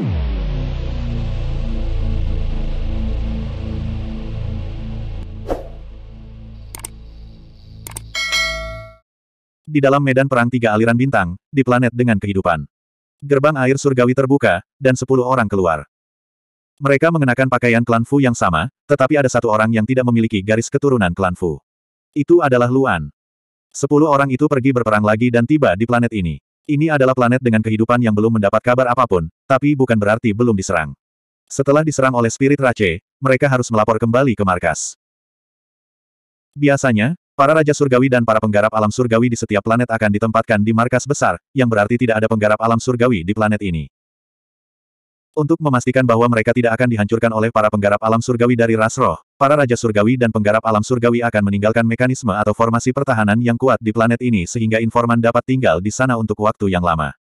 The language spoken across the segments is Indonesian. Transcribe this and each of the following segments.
Di dalam medan perang tiga aliran bintang, di planet dengan kehidupan. Gerbang air surgawi terbuka, dan sepuluh orang keluar. Mereka mengenakan pakaian klan Fu yang sama, tetapi ada satu orang yang tidak memiliki garis keturunan klan Fu. Itu adalah Luan. Sepuluh orang itu pergi berperang lagi dan tiba di planet ini. Ini adalah planet dengan kehidupan yang belum mendapat kabar apapun, tapi bukan berarti belum diserang. Setelah diserang oleh spirit Rache, mereka harus melapor kembali ke markas. Biasanya, para raja surgawi dan para penggarap alam surgawi di setiap planet akan ditempatkan di markas besar, yang berarti tidak ada penggarap alam surgawi di planet ini. Untuk memastikan bahwa mereka tidak akan dihancurkan oleh para penggarap alam surgawi dari ras roh, para raja surgawi dan penggarap alam surgawi akan meninggalkan mekanisme atau formasi pertahanan yang kuat di planet ini sehingga informan dapat tinggal di sana untuk waktu yang lama.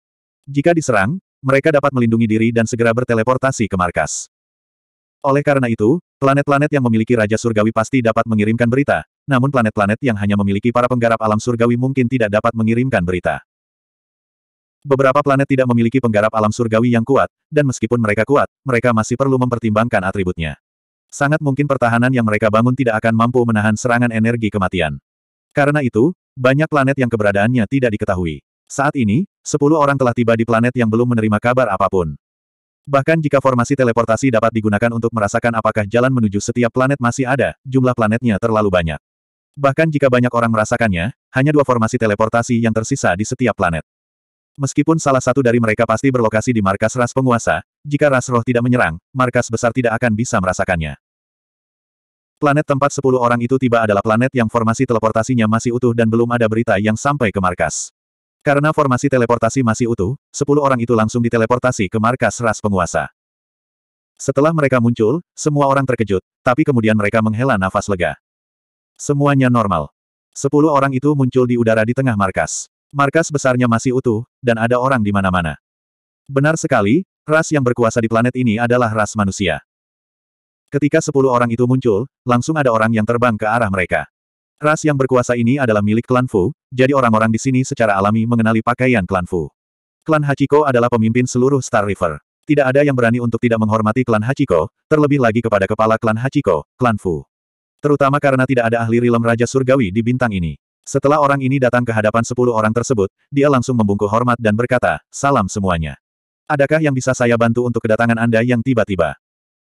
Jika diserang, mereka dapat melindungi diri dan segera berteleportasi ke markas. Oleh karena itu, planet-planet yang memiliki Raja Surgawi pasti dapat mengirimkan berita, namun planet-planet yang hanya memiliki para penggarap alam surgawi mungkin tidak dapat mengirimkan berita. Beberapa planet tidak memiliki penggarap alam surgawi yang kuat, dan meskipun mereka kuat, mereka masih perlu mempertimbangkan atributnya. Sangat mungkin pertahanan yang mereka bangun tidak akan mampu menahan serangan energi kematian. Karena itu, banyak planet yang keberadaannya tidak diketahui. Saat ini, 10 orang telah tiba di planet yang belum menerima kabar apapun. Bahkan jika formasi teleportasi dapat digunakan untuk merasakan apakah jalan menuju setiap planet masih ada, jumlah planetnya terlalu banyak. Bahkan jika banyak orang merasakannya, hanya dua formasi teleportasi yang tersisa di setiap planet. Meskipun salah satu dari mereka pasti berlokasi di markas ras penguasa, jika ras roh tidak menyerang, markas besar tidak akan bisa merasakannya. Planet tempat 10 orang itu tiba adalah planet yang formasi teleportasinya masih utuh dan belum ada berita yang sampai ke markas. Karena formasi teleportasi masih utuh, 10 orang itu langsung diteleportasi ke markas ras penguasa. Setelah mereka muncul, semua orang terkejut, tapi kemudian mereka menghela nafas lega. Semuanya normal. 10 orang itu muncul di udara di tengah markas. Markas besarnya masih utuh, dan ada orang di mana-mana. Benar sekali, ras yang berkuasa di planet ini adalah ras manusia. Ketika sepuluh orang itu muncul, langsung ada orang yang terbang ke arah mereka. Ras yang berkuasa ini adalah milik klan Fu, jadi orang-orang di sini secara alami mengenali pakaian klan Fu. Klan Hachiko adalah pemimpin seluruh Star River. Tidak ada yang berani untuk tidak menghormati klan Hachiko, terlebih lagi kepada kepala klan Hachiko, klan Fu. Terutama karena tidak ada ahli rilem Raja Surgawi di bintang ini. Setelah orang ini datang ke hadapan sepuluh orang tersebut, dia langsung membungkuk hormat dan berkata, salam semuanya. Adakah yang bisa saya bantu untuk kedatangan Anda yang tiba-tiba?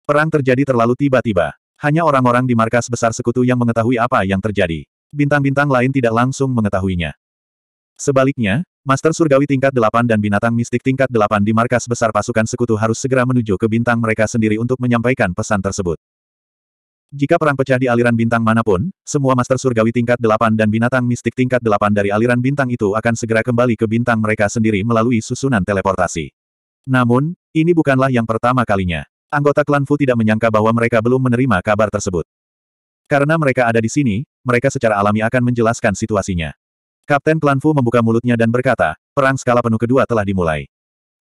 Perang terjadi terlalu tiba-tiba. Hanya orang-orang di markas besar sekutu yang mengetahui apa yang terjadi. Bintang-bintang lain tidak langsung mengetahuinya. Sebaliknya, Master Surgawi tingkat delapan dan binatang mistik tingkat delapan di markas besar pasukan sekutu harus segera menuju ke bintang mereka sendiri untuk menyampaikan pesan tersebut. Jika perang pecah di aliran bintang manapun, semua master surgawi tingkat 8 dan binatang mistik tingkat 8 dari aliran bintang itu akan segera kembali ke bintang mereka sendiri melalui susunan teleportasi. Namun, ini bukanlah yang pertama kalinya. Anggota klan Fu tidak menyangka bahwa mereka belum menerima kabar tersebut. Karena mereka ada di sini, mereka secara alami akan menjelaskan situasinya. Kapten klan Fu membuka mulutnya dan berkata, perang skala penuh kedua telah dimulai.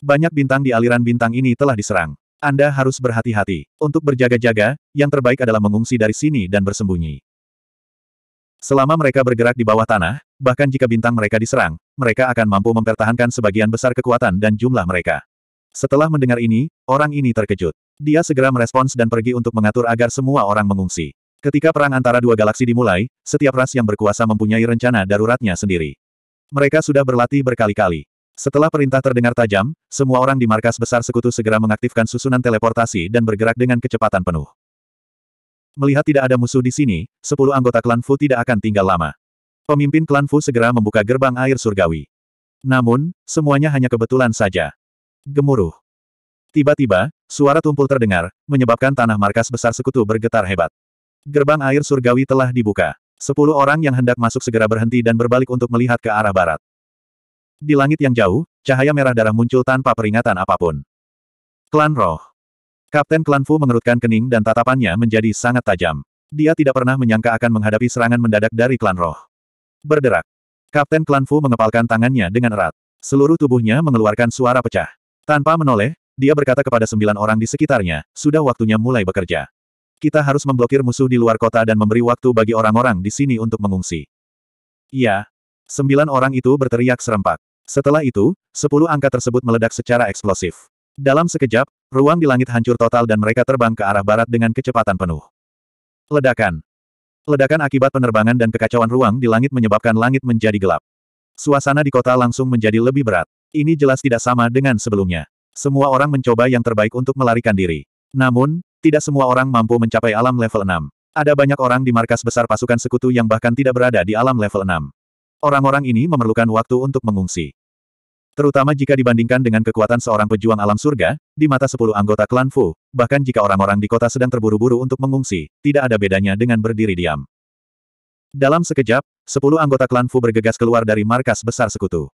Banyak bintang di aliran bintang ini telah diserang. Anda harus berhati-hati. Untuk berjaga-jaga, yang terbaik adalah mengungsi dari sini dan bersembunyi. Selama mereka bergerak di bawah tanah, bahkan jika bintang mereka diserang, mereka akan mampu mempertahankan sebagian besar kekuatan dan jumlah mereka. Setelah mendengar ini, orang ini terkejut. Dia segera merespons dan pergi untuk mengatur agar semua orang mengungsi. Ketika perang antara dua galaksi dimulai, setiap ras yang berkuasa mempunyai rencana daruratnya sendiri. Mereka sudah berlatih berkali-kali. Setelah perintah terdengar tajam, semua orang di markas besar sekutu segera mengaktifkan susunan teleportasi dan bergerak dengan kecepatan penuh. Melihat tidak ada musuh di sini, sepuluh anggota klan Fu tidak akan tinggal lama. Pemimpin klan Fu segera membuka gerbang air surgawi. Namun, semuanya hanya kebetulan saja. Gemuruh. Tiba-tiba, suara tumpul terdengar, menyebabkan tanah markas besar sekutu bergetar hebat. Gerbang air surgawi telah dibuka. Sepuluh orang yang hendak masuk segera berhenti dan berbalik untuk melihat ke arah barat. Di langit yang jauh, cahaya merah darah muncul tanpa peringatan apapun. Klan Roh Kapten Klan Fu mengerutkan kening dan tatapannya menjadi sangat tajam. Dia tidak pernah menyangka akan menghadapi serangan mendadak dari Klan Roh. Berderak. Kapten Klan Fu mengepalkan tangannya dengan erat. Seluruh tubuhnya mengeluarkan suara pecah. Tanpa menoleh, dia berkata kepada sembilan orang di sekitarnya, sudah waktunya mulai bekerja. Kita harus memblokir musuh di luar kota dan memberi waktu bagi orang-orang di sini untuk mengungsi. Iya. Sembilan orang itu berteriak serempak. Setelah itu, sepuluh angka tersebut meledak secara eksplosif. Dalam sekejap, ruang di langit hancur total dan mereka terbang ke arah barat dengan kecepatan penuh. Ledakan. Ledakan akibat penerbangan dan kekacauan ruang di langit menyebabkan langit menjadi gelap. Suasana di kota langsung menjadi lebih berat. Ini jelas tidak sama dengan sebelumnya. Semua orang mencoba yang terbaik untuk melarikan diri. Namun, tidak semua orang mampu mencapai alam level 6. Ada banyak orang di markas besar pasukan sekutu yang bahkan tidak berada di alam level 6. Orang-orang ini memerlukan waktu untuk mengungsi. Terutama jika dibandingkan dengan kekuatan seorang pejuang alam surga, di mata sepuluh anggota klan Fu, bahkan jika orang-orang di kota sedang terburu-buru untuk mengungsi, tidak ada bedanya dengan berdiri diam. Dalam sekejap, sepuluh anggota klan Fu bergegas keluar dari markas besar sekutu.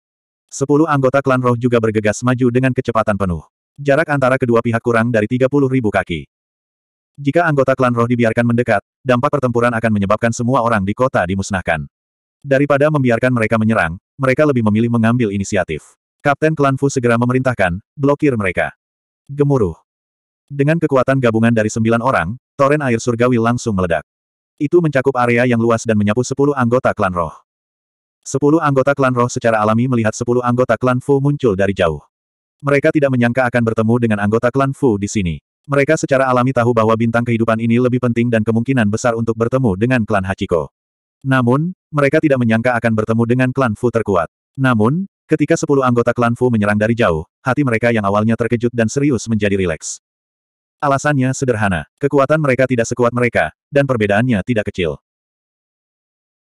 Sepuluh anggota klan roh juga bergegas maju dengan kecepatan penuh. Jarak antara kedua pihak kurang dari 30 ribu kaki. Jika anggota klan roh dibiarkan mendekat, dampak pertempuran akan menyebabkan semua orang di kota dimusnahkan. Daripada membiarkan mereka menyerang, mereka lebih memilih mengambil inisiatif. Kapten Klan Fu segera memerintahkan, blokir mereka. Gemuruh. Dengan kekuatan gabungan dari sembilan orang, toren air surgawi langsung meledak. Itu mencakup area yang luas dan menyapu sepuluh anggota klan roh. Sepuluh anggota klan roh secara alami melihat sepuluh anggota klan Fu muncul dari jauh. Mereka tidak menyangka akan bertemu dengan anggota klan Fu di sini. Mereka secara alami tahu bahwa bintang kehidupan ini lebih penting dan kemungkinan besar untuk bertemu dengan klan Hachiko. Namun, mereka tidak menyangka akan bertemu dengan klan Fu terkuat. Namun, ketika sepuluh anggota klan Fu menyerang dari jauh, hati mereka yang awalnya terkejut dan serius menjadi rileks. Alasannya sederhana, kekuatan mereka tidak sekuat mereka, dan perbedaannya tidak kecil.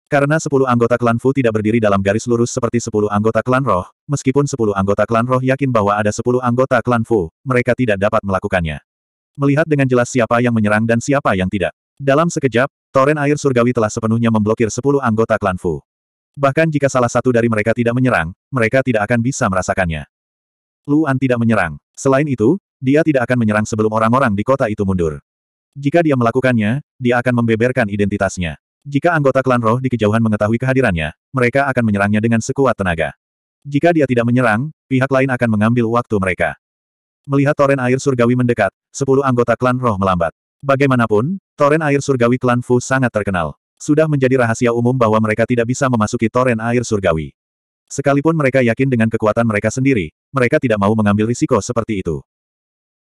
Karena sepuluh anggota klan Fu tidak berdiri dalam garis lurus seperti sepuluh anggota klan Roh, meskipun sepuluh anggota klan Roh yakin bahwa ada sepuluh anggota klan Fu, mereka tidak dapat melakukannya. Melihat dengan jelas siapa yang menyerang dan siapa yang tidak. Dalam sekejap, Toren air surgawi telah sepenuhnya memblokir sepuluh anggota klan Fu. Bahkan jika salah satu dari mereka tidak menyerang, mereka tidak akan bisa merasakannya. Luan tidak menyerang. Selain itu, dia tidak akan menyerang sebelum orang-orang di kota itu mundur. Jika dia melakukannya, dia akan membeberkan identitasnya. Jika anggota klan roh di kejauhan mengetahui kehadirannya, mereka akan menyerangnya dengan sekuat tenaga. Jika dia tidak menyerang, pihak lain akan mengambil waktu mereka. Melihat toren air surgawi mendekat, sepuluh anggota klan roh melambat. Bagaimanapun, toren air surgawi klan Fu sangat terkenal. Sudah menjadi rahasia umum bahwa mereka tidak bisa memasuki toren air surgawi. Sekalipun mereka yakin dengan kekuatan mereka sendiri, mereka tidak mau mengambil risiko seperti itu.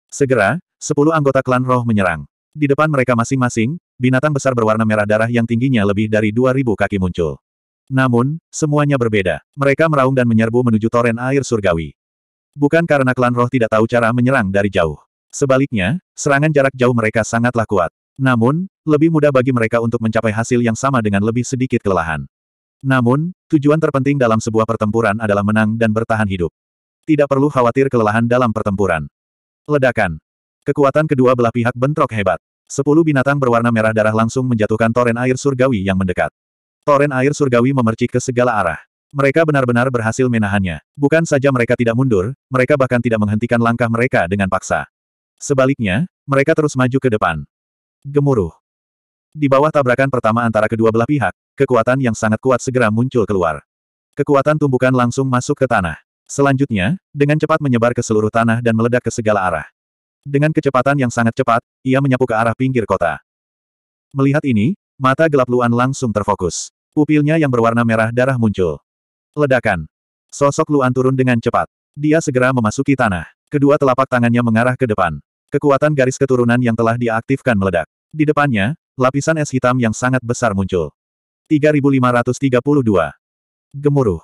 Segera, sepuluh anggota klan roh menyerang. Di depan mereka masing-masing, binatang besar berwarna merah darah yang tingginya lebih dari dua ribu kaki muncul. Namun, semuanya berbeda. Mereka meraung dan menyerbu menuju toren air surgawi. Bukan karena klan roh tidak tahu cara menyerang dari jauh. Sebaliknya, serangan jarak jauh mereka sangatlah kuat. Namun, lebih mudah bagi mereka untuk mencapai hasil yang sama dengan lebih sedikit kelelahan. Namun, tujuan terpenting dalam sebuah pertempuran adalah menang dan bertahan hidup. Tidak perlu khawatir kelelahan dalam pertempuran. Ledakan. Kekuatan kedua belah pihak bentrok hebat. Sepuluh binatang berwarna merah darah langsung menjatuhkan toren air surgawi yang mendekat. Toren air surgawi memercik ke segala arah. Mereka benar-benar berhasil menahannya. Bukan saja mereka tidak mundur, mereka bahkan tidak menghentikan langkah mereka dengan paksa. Sebaliknya, mereka terus maju ke depan. Gemuruh. Di bawah tabrakan pertama antara kedua belah pihak, kekuatan yang sangat kuat segera muncul keluar. Kekuatan tumbukan langsung masuk ke tanah. Selanjutnya, dengan cepat menyebar ke seluruh tanah dan meledak ke segala arah. Dengan kecepatan yang sangat cepat, ia menyapu ke arah pinggir kota. Melihat ini, mata gelap Luan langsung terfokus. Pupilnya yang berwarna merah darah muncul. Ledakan. Sosok Luan turun dengan cepat. Dia segera memasuki tanah. Kedua telapak tangannya mengarah ke depan. Kekuatan garis keturunan yang telah diaktifkan meledak. Di depannya, lapisan es hitam yang sangat besar muncul. 3532. Gemuruh.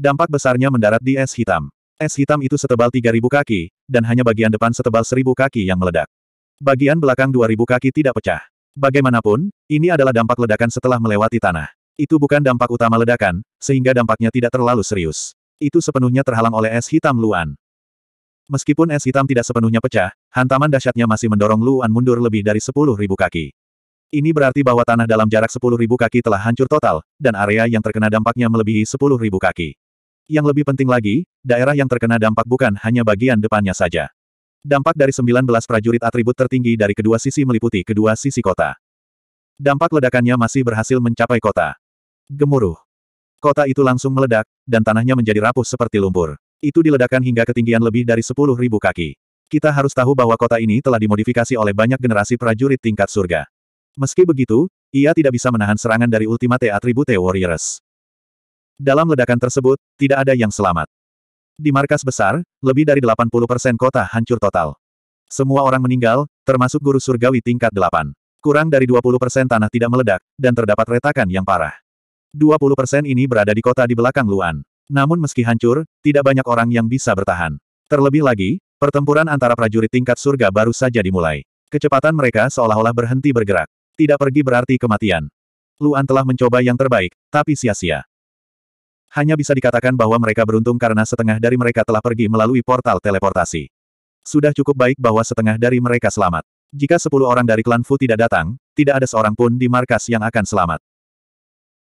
Dampak besarnya mendarat di es hitam. Es hitam itu setebal 3000 kaki, dan hanya bagian depan setebal 1000 kaki yang meledak. Bagian belakang 2000 kaki tidak pecah. Bagaimanapun, ini adalah dampak ledakan setelah melewati tanah. Itu bukan dampak utama ledakan, sehingga dampaknya tidak terlalu serius. Itu sepenuhnya terhalang oleh es hitam Luan. Meskipun es hitam tidak sepenuhnya pecah, hantaman dahsyatnya masih mendorong Luan mundur lebih dari 10.000 kaki. Ini berarti bahwa tanah dalam jarak 10.000 kaki telah hancur total, dan area yang terkena dampaknya melebihi 10.000 kaki. Yang lebih penting lagi, daerah yang terkena dampak bukan hanya bagian depannya saja. Dampak dari 19 prajurit atribut tertinggi dari kedua sisi meliputi kedua sisi kota. Dampak ledakannya masih berhasil mencapai kota. Gemuruh. Kota itu langsung meledak, dan tanahnya menjadi rapuh seperti lumpur. Itu diledakkan hingga ketinggian lebih dari 10.000 kaki. Kita harus tahu bahwa kota ini telah dimodifikasi oleh banyak generasi prajurit tingkat surga. Meski begitu, ia tidak bisa menahan serangan dari Ultimate Attribute Warriors. Dalam ledakan tersebut, tidak ada yang selamat. Di markas besar, lebih dari 80% kota hancur total. Semua orang meninggal, termasuk guru surgawi tingkat 8. Kurang dari 20% tanah tidak meledak, dan terdapat retakan yang parah. 20% ini berada di kota di belakang Luan. Namun meski hancur, tidak banyak orang yang bisa bertahan. Terlebih lagi, pertempuran antara prajurit tingkat surga baru saja dimulai. Kecepatan mereka seolah-olah berhenti bergerak. Tidak pergi berarti kematian. Luan telah mencoba yang terbaik, tapi sia-sia. Hanya bisa dikatakan bahwa mereka beruntung karena setengah dari mereka telah pergi melalui portal teleportasi. Sudah cukup baik bahwa setengah dari mereka selamat. Jika sepuluh orang dari klan Fu tidak datang, tidak ada seorang pun di markas yang akan selamat.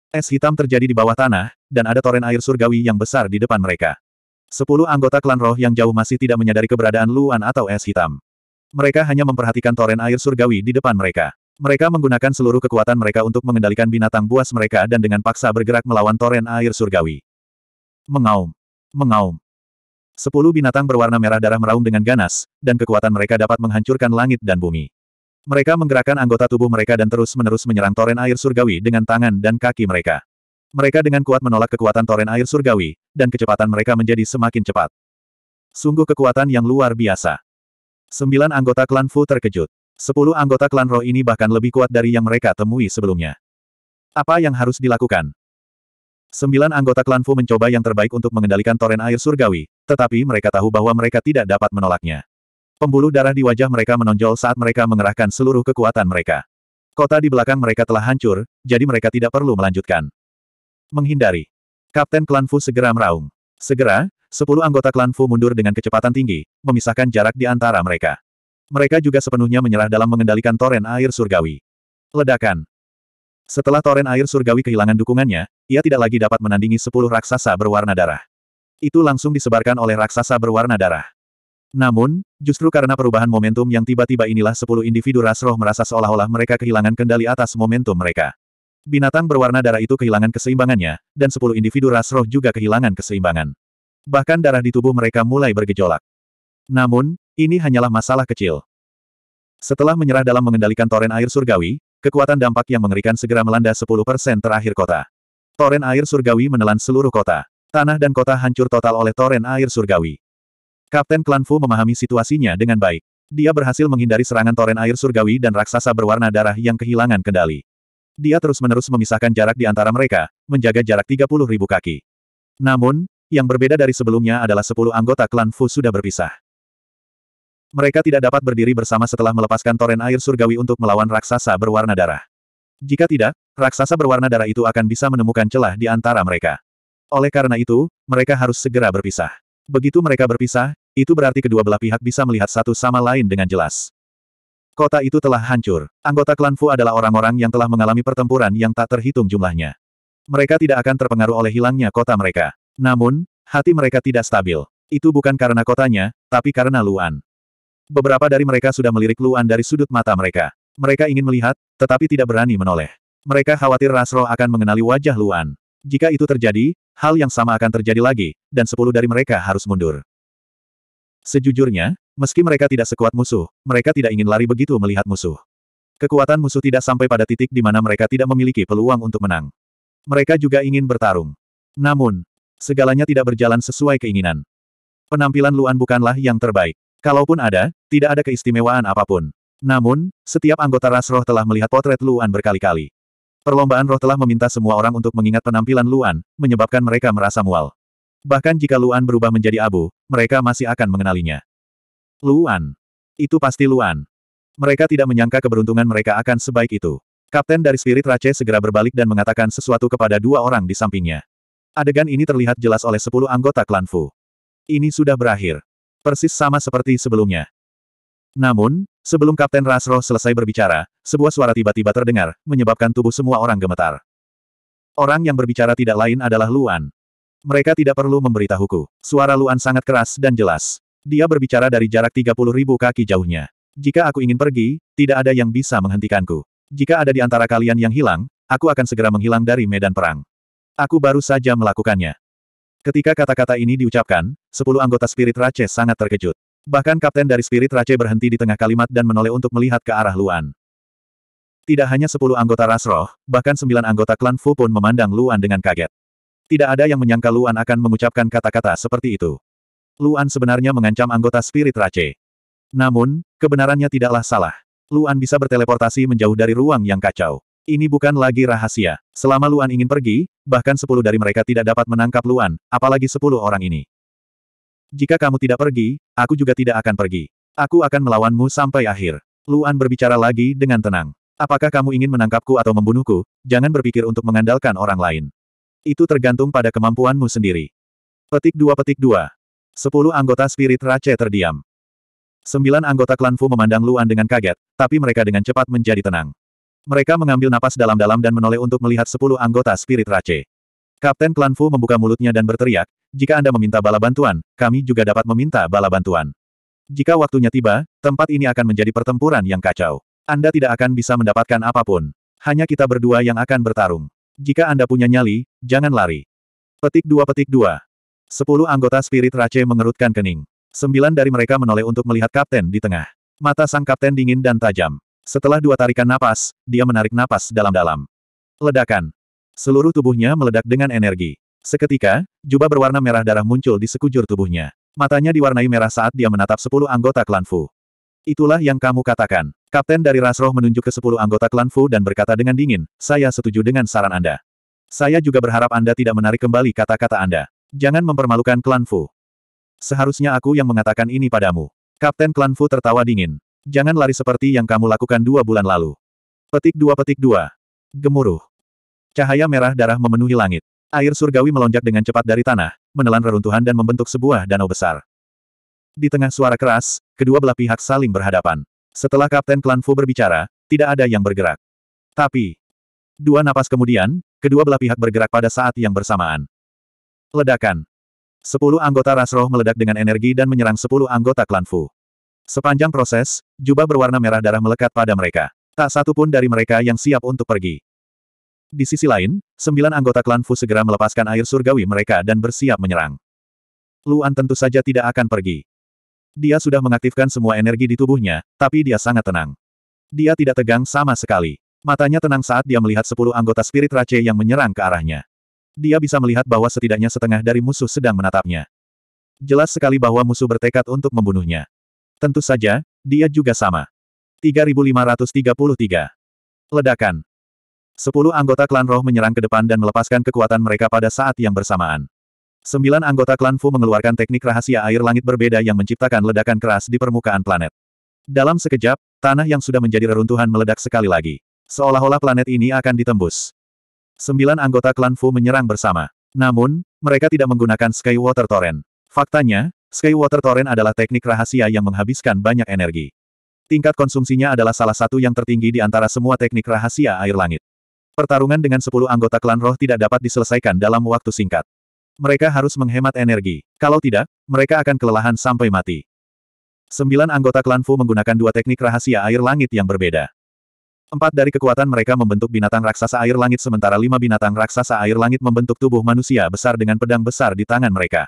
Es hitam terjadi di bawah tanah, dan ada toren air surgawi yang besar di depan mereka. Sepuluh anggota klan roh yang jauh masih tidak menyadari keberadaan Luan atau es hitam. Mereka hanya memperhatikan toren air surgawi di depan mereka. Mereka menggunakan seluruh kekuatan mereka untuk mengendalikan binatang buas mereka dan dengan paksa bergerak melawan toren air surgawi. Mengaum. Mengaum. Sepuluh binatang berwarna merah darah meraung dengan ganas, dan kekuatan mereka dapat menghancurkan langit dan bumi. Mereka menggerakkan anggota tubuh mereka dan terus-menerus menyerang toren air surgawi dengan tangan dan kaki mereka. Mereka dengan kuat menolak kekuatan toren air surgawi, dan kecepatan mereka menjadi semakin cepat. Sungguh kekuatan yang luar biasa. Sembilan anggota klan Fu terkejut. Sepuluh anggota klan roh ini bahkan lebih kuat dari yang mereka temui sebelumnya. Apa yang harus dilakukan? Sembilan anggota klan Fu mencoba yang terbaik untuk mengendalikan toren air surgawi, tetapi mereka tahu bahwa mereka tidak dapat menolaknya. Pembuluh darah di wajah mereka menonjol saat mereka mengerahkan seluruh kekuatan mereka. Kota di belakang mereka telah hancur, jadi mereka tidak perlu melanjutkan. Menghindari. Kapten Klan Fu segera meraung. Segera, sepuluh anggota Klan Fu mundur dengan kecepatan tinggi, memisahkan jarak di antara mereka. Mereka juga sepenuhnya menyerah dalam mengendalikan toren air surgawi. Ledakan. Setelah toren air surgawi kehilangan dukungannya, ia tidak lagi dapat menandingi sepuluh raksasa berwarna darah. Itu langsung disebarkan oleh raksasa berwarna darah. Namun, justru karena perubahan momentum yang tiba-tiba inilah sepuluh individu rasroh merasa seolah-olah mereka kehilangan kendali atas momentum mereka. Binatang berwarna darah itu kehilangan keseimbangannya, dan sepuluh individu ras roh juga kehilangan keseimbangan. Bahkan darah di tubuh mereka mulai bergejolak. Namun, ini hanyalah masalah kecil. Setelah menyerah dalam mengendalikan toren air surgawi, kekuatan dampak yang mengerikan segera melanda 10% terakhir kota. Toren air surgawi menelan seluruh kota. Tanah dan kota hancur total oleh toren air surgawi. Kapten Klan Fu memahami situasinya dengan baik. Dia berhasil menghindari serangan toren air surgawi dan raksasa berwarna darah yang kehilangan kendali. Dia terus-menerus memisahkan jarak di antara mereka, menjaga jarak 30 ribu kaki. Namun, yang berbeda dari sebelumnya adalah 10 anggota klan Fu sudah berpisah. Mereka tidak dapat berdiri bersama setelah melepaskan toren air surgawi untuk melawan raksasa berwarna darah. Jika tidak, raksasa berwarna darah itu akan bisa menemukan celah di antara mereka. Oleh karena itu, mereka harus segera berpisah. Begitu mereka berpisah, itu berarti kedua belah pihak bisa melihat satu sama lain dengan jelas. Kota itu telah hancur. Anggota klan Fu adalah orang-orang yang telah mengalami pertempuran yang tak terhitung jumlahnya. Mereka tidak akan terpengaruh oleh hilangnya kota mereka. Namun, hati mereka tidak stabil. Itu bukan karena kotanya, tapi karena Luan. Beberapa dari mereka sudah melirik Luan dari sudut mata mereka. Mereka ingin melihat, tetapi tidak berani menoleh. Mereka khawatir Rasro akan mengenali wajah Luan. Jika itu terjadi, hal yang sama akan terjadi lagi, dan sepuluh dari mereka harus mundur. Sejujurnya, meski mereka tidak sekuat musuh, mereka tidak ingin lari begitu melihat musuh. Kekuatan musuh tidak sampai pada titik di mana mereka tidak memiliki peluang untuk menang. Mereka juga ingin bertarung. Namun, segalanya tidak berjalan sesuai keinginan. Penampilan Luan bukanlah yang terbaik. Kalaupun ada, tidak ada keistimewaan apapun. Namun, setiap anggota ras roh telah melihat potret Luan berkali-kali. Perlombaan roh telah meminta semua orang untuk mengingat penampilan Luan, menyebabkan mereka merasa mual. Bahkan jika Luan berubah menjadi abu, mereka masih akan mengenalinya. Luan. Itu pasti Luan. Mereka tidak menyangka keberuntungan mereka akan sebaik itu. Kapten dari Spirit Rache segera berbalik dan mengatakan sesuatu kepada dua orang di sampingnya. Adegan ini terlihat jelas oleh sepuluh anggota klan Fu. Ini sudah berakhir. Persis sama seperti sebelumnya. Namun, sebelum Kapten Rasro selesai berbicara, sebuah suara tiba-tiba terdengar, menyebabkan tubuh semua orang gemetar. Orang yang berbicara tidak lain adalah Luan. Mereka tidak perlu memberitahuku. Suara Luan sangat keras dan jelas. Dia berbicara dari jarak 30 ribu kaki jauhnya. Jika aku ingin pergi, tidak ada yang bisa menghentikanku. Jika ada di antara kalian yang hilang, aku akan segera menghilang dari medan perang. Aku baru saja melakukannya. Ketika kata-kata ini diucapkan, sepuluh anggota spirit Rache sangat terkejut. Bahkan kapten dari spirit Rache berhenti di tengah kalimat dan menoleh untuk melihat ke arah Luan. Tidak hanya sepuluh anggota Rasroh, bahkan sembilan anggota klan Fu pun memandang Luan dengan kaget. Tidak ada yang menyangka Luan akan mengucapkan kata-kata seperti itu. Luan sebenarnya mengancam anggota spirit Rache. Namun, kebenarannya tidaklah salah. Luan bisa berteleportasi menjauh dari ruang yang kacau. Ini bukan lagi rahasia. Selama Luan ingin pergi, bahkan sepuluh dari mereka tidak dapat menangkap Luan, apalagi sepuluh orang ini. Jika kamu tidak pergi, aku juga tidak akan pergi. Aku akan melawanmu sampai akhir. Luan berbicara lagi dengan tenang. Apakah kamu ingin menangkapku atau membunuhku? Jangan berpikir untuk mengandalkan orang lain. Itu tergantung pada kemampuanmu sendiri. Petik 2 Petik 2. Sepuluh anggota spirit Rache terdiam. Sembilan anggota klan Fu memandang Luan dengan kaget, tapi mereka dengan cepat menjadi tenang. Mereka mengambil napas dalam-dalam dan menoleh untuk melihat sepuluh anggota spirit Rache. Kapten klan Fu membuka mulutnya dan berteriak, jika Anda meminta bala bantuan, kami juga dapat meminta bala bantuan. Jika waktunya tiba, tempat ini akan menjadi pertempuran yang kacau. Anda tidak akan bisa mendapatkan apapun. Hanya kita berdua yang akan bertarung. Jika Anda punya nyali, jangan lari. Petik dua petik dua. Sepuluh anggota spirit Rache mengerutkan kening. Sembilan dari mereka menoleh untuk melihat kapten di tengah. Mata sang kapten dingin dan tajam. Setelah dua tarikan napas, dia menarik napas dalam-dalam. Ledakan. Seluruh tubuhnya meledak dengan energi. Seketika, jubah berwarna merah darah muncul di sekujur tubuhnya. Matanya diwarnai merah saat dia menatap sepuluh anggota klan Fu. Itulah yang kamu katakan. Kapten dari Rasroh menunjuk ke sepuluh anggota klan Fu dan berkata dengan dingin, saya setuju dengan saran Anda. Saya juga berharap Anda tidak menarik kembali kata-kata Anda. Jangan mempermalukan klan Fu. Seharusnya aku yang mengatakan ini padamu. Kapten klan Fu tertawa dingin. Jangan lari seperti yang kamu lakukan dua bulan lalu. Petik dua petik dua. Gemuruh. Cahaya merah darah memenuhi langit. Air surgawi melonjak dengan cepat dari tanah, menelan reruntuhan dan membentuk sebuah danau besar. Di tengah suara keras, Kedua belah pihak saling berhadapan. Setelah Kapten Klan Fu berbicara, tidak ada yang bergerak. Tapi, dua napas kemudian, kedua belah pihak bergerak pada saat yang bersamaan. Ledakan. Sepuluh anggota Rasroh meledak dengan energi dan menyerang sepuluh anggota Klan Fu. Sepanjang proses, jubah berwarna merah darah melekat pada mereka. Tak satu pun dari mereka yang siap untuk pergi. Di sisi lain, sembilan anggota klan Fu segera melepaskan air surgawi mereka dan bersiap menyerang. Luan tentu saja tidak akan pergi. Dia sudah mengaktifkan semua energi di tubuhnya, tapi dia sangat tenang. Dia tidak tegang sama sekali. Matanya tenang saat dia melihat sepuluh anggota spirit race yang menyerang ke arahnya. Dia bisa melihat bahwa setidaknya setengah dari musuh sedang menatapnya. Jelas sekali bahwa musuh bertekad untuk membunuhnya. Tentu saja, dia juga sama. 3533. Ledakan. Sepuluh anggota klan roh menyerang ke depan dan melepaskan kekuatan mereka pada saat yang bersamaan. Sembilan anggota klan Fu mengeluarkan teknik rahasia air langit berbeda yang menciptakan ledakan keras di permukaan planet. Dalam sekejap, tanah yang sudah menjadi reruntuhan meledak sekali lagi. Seolah-olah planet ini akan ditembus. Sembilan anggota klan Fu menyerang bersama. Namun, mereka tidak menggunakan Skywater Torrent. Faktanya, Skywater Torrent adalah teknik rahasia yang menghabiskan banyak energi. Tingkat konsumsinya adalah salah satu yang tertinggi di antara semua teknik rahasia air langit. Pertarungan dengan sepuluh anggota klan roh tidak dapat diselesaikan dalam waktu singkat mereka harus menghemat energi. Kalau tidak, mereka akan kelelahan sampai mati. Sembilan anggota klan Fu menggunakan dua teknik rahasia air langit yang berbeda. Empat dari kekuatan mereka membentuk binatang raksasa air langit sementara lima binatang raksasa air langit membentuk tubuh manusia besar dengan pedang besar di tangan mereka.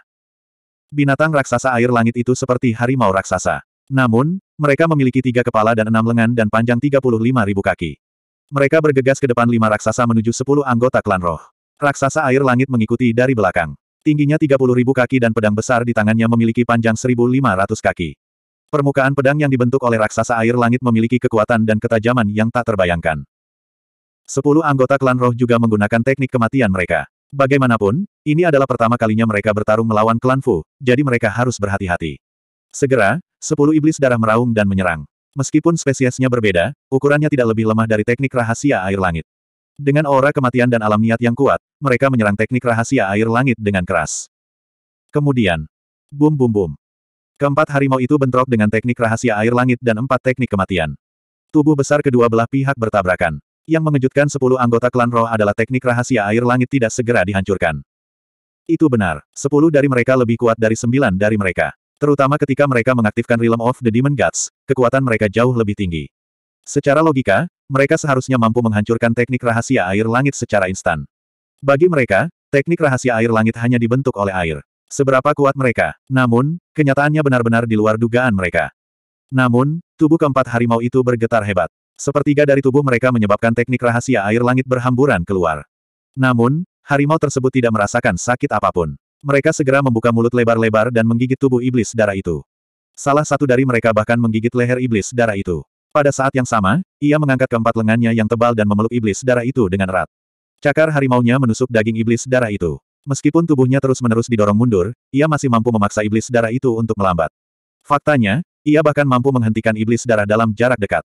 Binatang raksasa air langit itu seperti harimau raksasa. Namun, mereka memiliki tiga kepala dan enam lengan dan panjang 35 ribu kaki. Mereka bergegas ke depan lima raksasa menuju sepuluh anggota klan roh. Raksasa air langit mengikuti dari belakang. Tingginya 30.000 kaki dan pedang besar di tangannya memiliki panjang 1.500 kaki. Permukaan pedang yang dibentuk oleh raksasa air langit memiliki kekuatan dan ketajaman yang tak terbayangkan. Sepuluh anggota klan roh juga menggunakan teknik kematian mereka. Bagaimanapun, ini adalah pertama kalinya mereka bertarung melawan klan Fu, jadi mereka harus berhati-hati. Segera, sepuluh iblis darah meraung dan menyerang. Meskipun spesiesnya berbeda, ukurannya tidak lebih lemah dari teknik rahasia air langit. Dengan aura kematian dan alam niat yang kuat, mereka menyerang teknik rahasia air langit dengan keras. Kemudian, bum bum bum. Keempat harimau itu bentrok dengan teknik rahasia air langit dan empat teknik kematian. Tubuh besar kedua belah pihak bertabrakan. Yang mengejutkan sepuluh anggota klan roh adalah teknik rahasia air langit tidak segera dihancurkan. Itu benar, sepuluh dari mereka lebih kuat dari sembilan dari mereka. Terutama ketika mereka mengaktifkan Realm of the Demon Gods, kekuatan mereka jauh lebih tinggi. Secara logika, mereka seharusnya mampu menghancurkan teknik rahasia air langit secara instan. Bagi mereka, teknik rahasia air langit hanya dibentuk oleh air. Seberapa kuat mereka, namun, kenyataannya benar-benar di luar dugaan mereka. Namun, tubuh keempat harimau itu bergetar hebat. Sepertiga dari tubuh mereka menyebabkan teknik rahasia air langit berhamburan keluar. Namun, harimau tersebut tidak merasakan sakit apapun. Mereka segera membuka mulut lebar-lebar dan menggigit tubuh iblis darah itu. Salah satu dari mereka bahkan menggigit leher iblis darah itu. Pada saat yang sama, ia mengangkat keempat lengannya yang tebal dan memeluk iblis darah itu dengan erat. Cakar harimaunya menusuk daging iblis darah itu. Meskipun tubuhnya terus-menerus didorong mundur, ia masih mampu memaksa iblis darah itu untuk melambat. Faktanya, ia bahkan mampu menghentikan iblis darah dalam jarak dekat.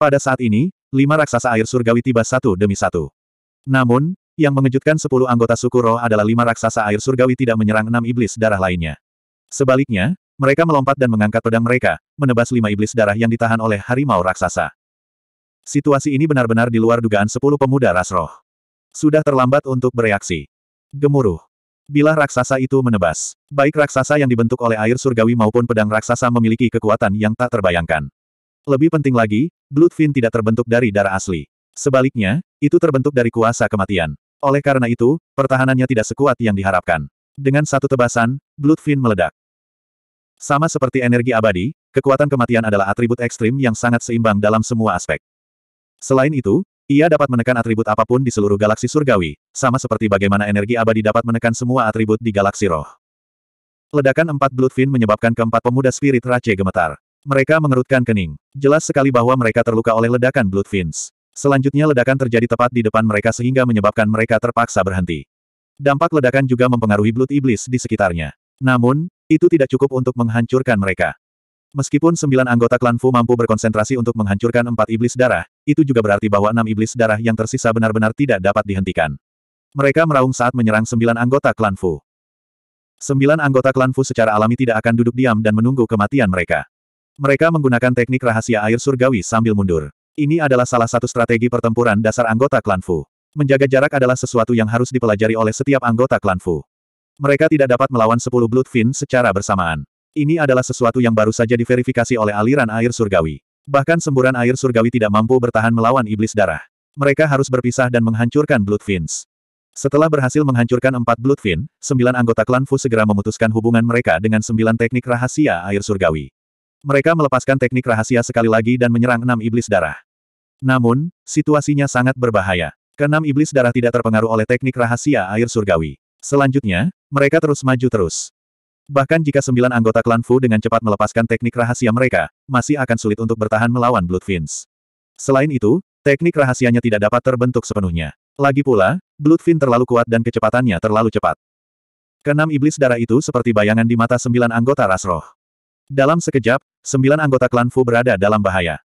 Pada saat ini, lima raksasa air surgawi tiba satu demi satu. Namun, yang mengejutkan sepuluh anggota suku roh adalah lima raksasa air surgawi tidak menyerang enam iblis darah lainnya. Sebaliknya, mereka melompat dan mengangkat pedang mereka, menebas lima iblis darah yang ditahan oleh harimau raksasa. Situasi ini benar-benar di luar dugaan sepuluh pemuda ras roh. Sudah terlambat untuk bereaksi. Gemuruh. Bila raksasa itu menebas, baik raksasa yang dibentuk oleh air surgawi maupun pedang raksasa memiliki kekuatan yang tak terbayangkan. Lebih penting lagi, Bloodfin tidak terbentuk dari darah asli. Sebaliknya, itu terbentuk dari kuasa kematian. Oleh karena itu, pertahanannya tidak sekuat yang diharapkan. Dengan satu tebasan, Bloodfin meledak. Sama seperti energi abadi, kekuatan kematian adalah atribut ekstrim yang sangat seimbang dalam semua aspek. Selain itu, ia dapat menekan atribut apapun di seluruh galaksi surgawi, sama seperti bagaimana energi abadi dapat menekan semua atribut di galaksi roh. Ledakan empat Bloodfin menyebabkan keempat pemuda spirit Rache gemetar. Mereka mengerutkan kening. Jelas sekali bahwa mereka terluka oleh ledakan Bloodfins. Selanjutnya ledakan terjadi tepat di depan mereka sehingga menyebabkan mereka terpaksa berhenti. Dampak ledakan juga mempengaruhi Blood Iblis di sekitarnya. Namun, itu tidak cukup untuk menghancurkan mereka. Meskipun sembilan anggota klan Fu mampu berkonsentrasi untuk menghancurkan empat iblis darah, itu juga berarti bahwa enam iblis darah yang tersisa benar-benar tidak dapat dihentikan. Mereka meraung saat menyerang sembilan anggota klan Fu. Sembilan anggota klan Fu secara alami tidak akan duduk diam dan menunggu kematian mereka. Mereka menggunakan teknik rahasia air surgawi sambil mundur. Ini adalah salah satu strategi pertempuran dasar anggota klan Fu. Menjaga jarak adalah sesuatu yang harus dipelajari oleh setiap anggota klan Fu. Mereka tidak dapat melawan sepuluh Fin secara bersamaan. Ini adalah sesuatu yang baru saja diverifikasi oleh aliran air surgawi. Bahkan semburan air surgawi tidak mampu bertahan melawan iblis darah. Mereka harus berpisah dan menghancurkan Blood Bloodfins. Setelah berhasil menghancurkan empat Fin, sembilan anggota klan Fu segera memutuskan hubungan mereka dengan sembilan teknik rahasia air surgawi. Mereka melepaskan teknik rahasia sekali lagi dan menyerang enam iblis darah. Namun, situasinya sangat berbahaya. Kenam iblis darah tidak terpengaruh oleh teknik rahasia air surgawi. Selanjutnya, mereka terus maju terus. Bahkan jika sembilan anggota klan Fu dengan cepat melepaskan teknik rahasia mereka, masih akan sulit untuk bertahan melawan Bloodfins. Selain itu, teknik rahasianya tidak dapat terbentuk sepenuhnya. Lagi pula, Bloodfin terlalu kuat dan kecepatannya terlalu cepat. Kenam iblis darah itu seperti bayangan di mata sembilan anggota ras roh. Dalam sekejap, sembilan anggota klan Fu berada dalam bahaya.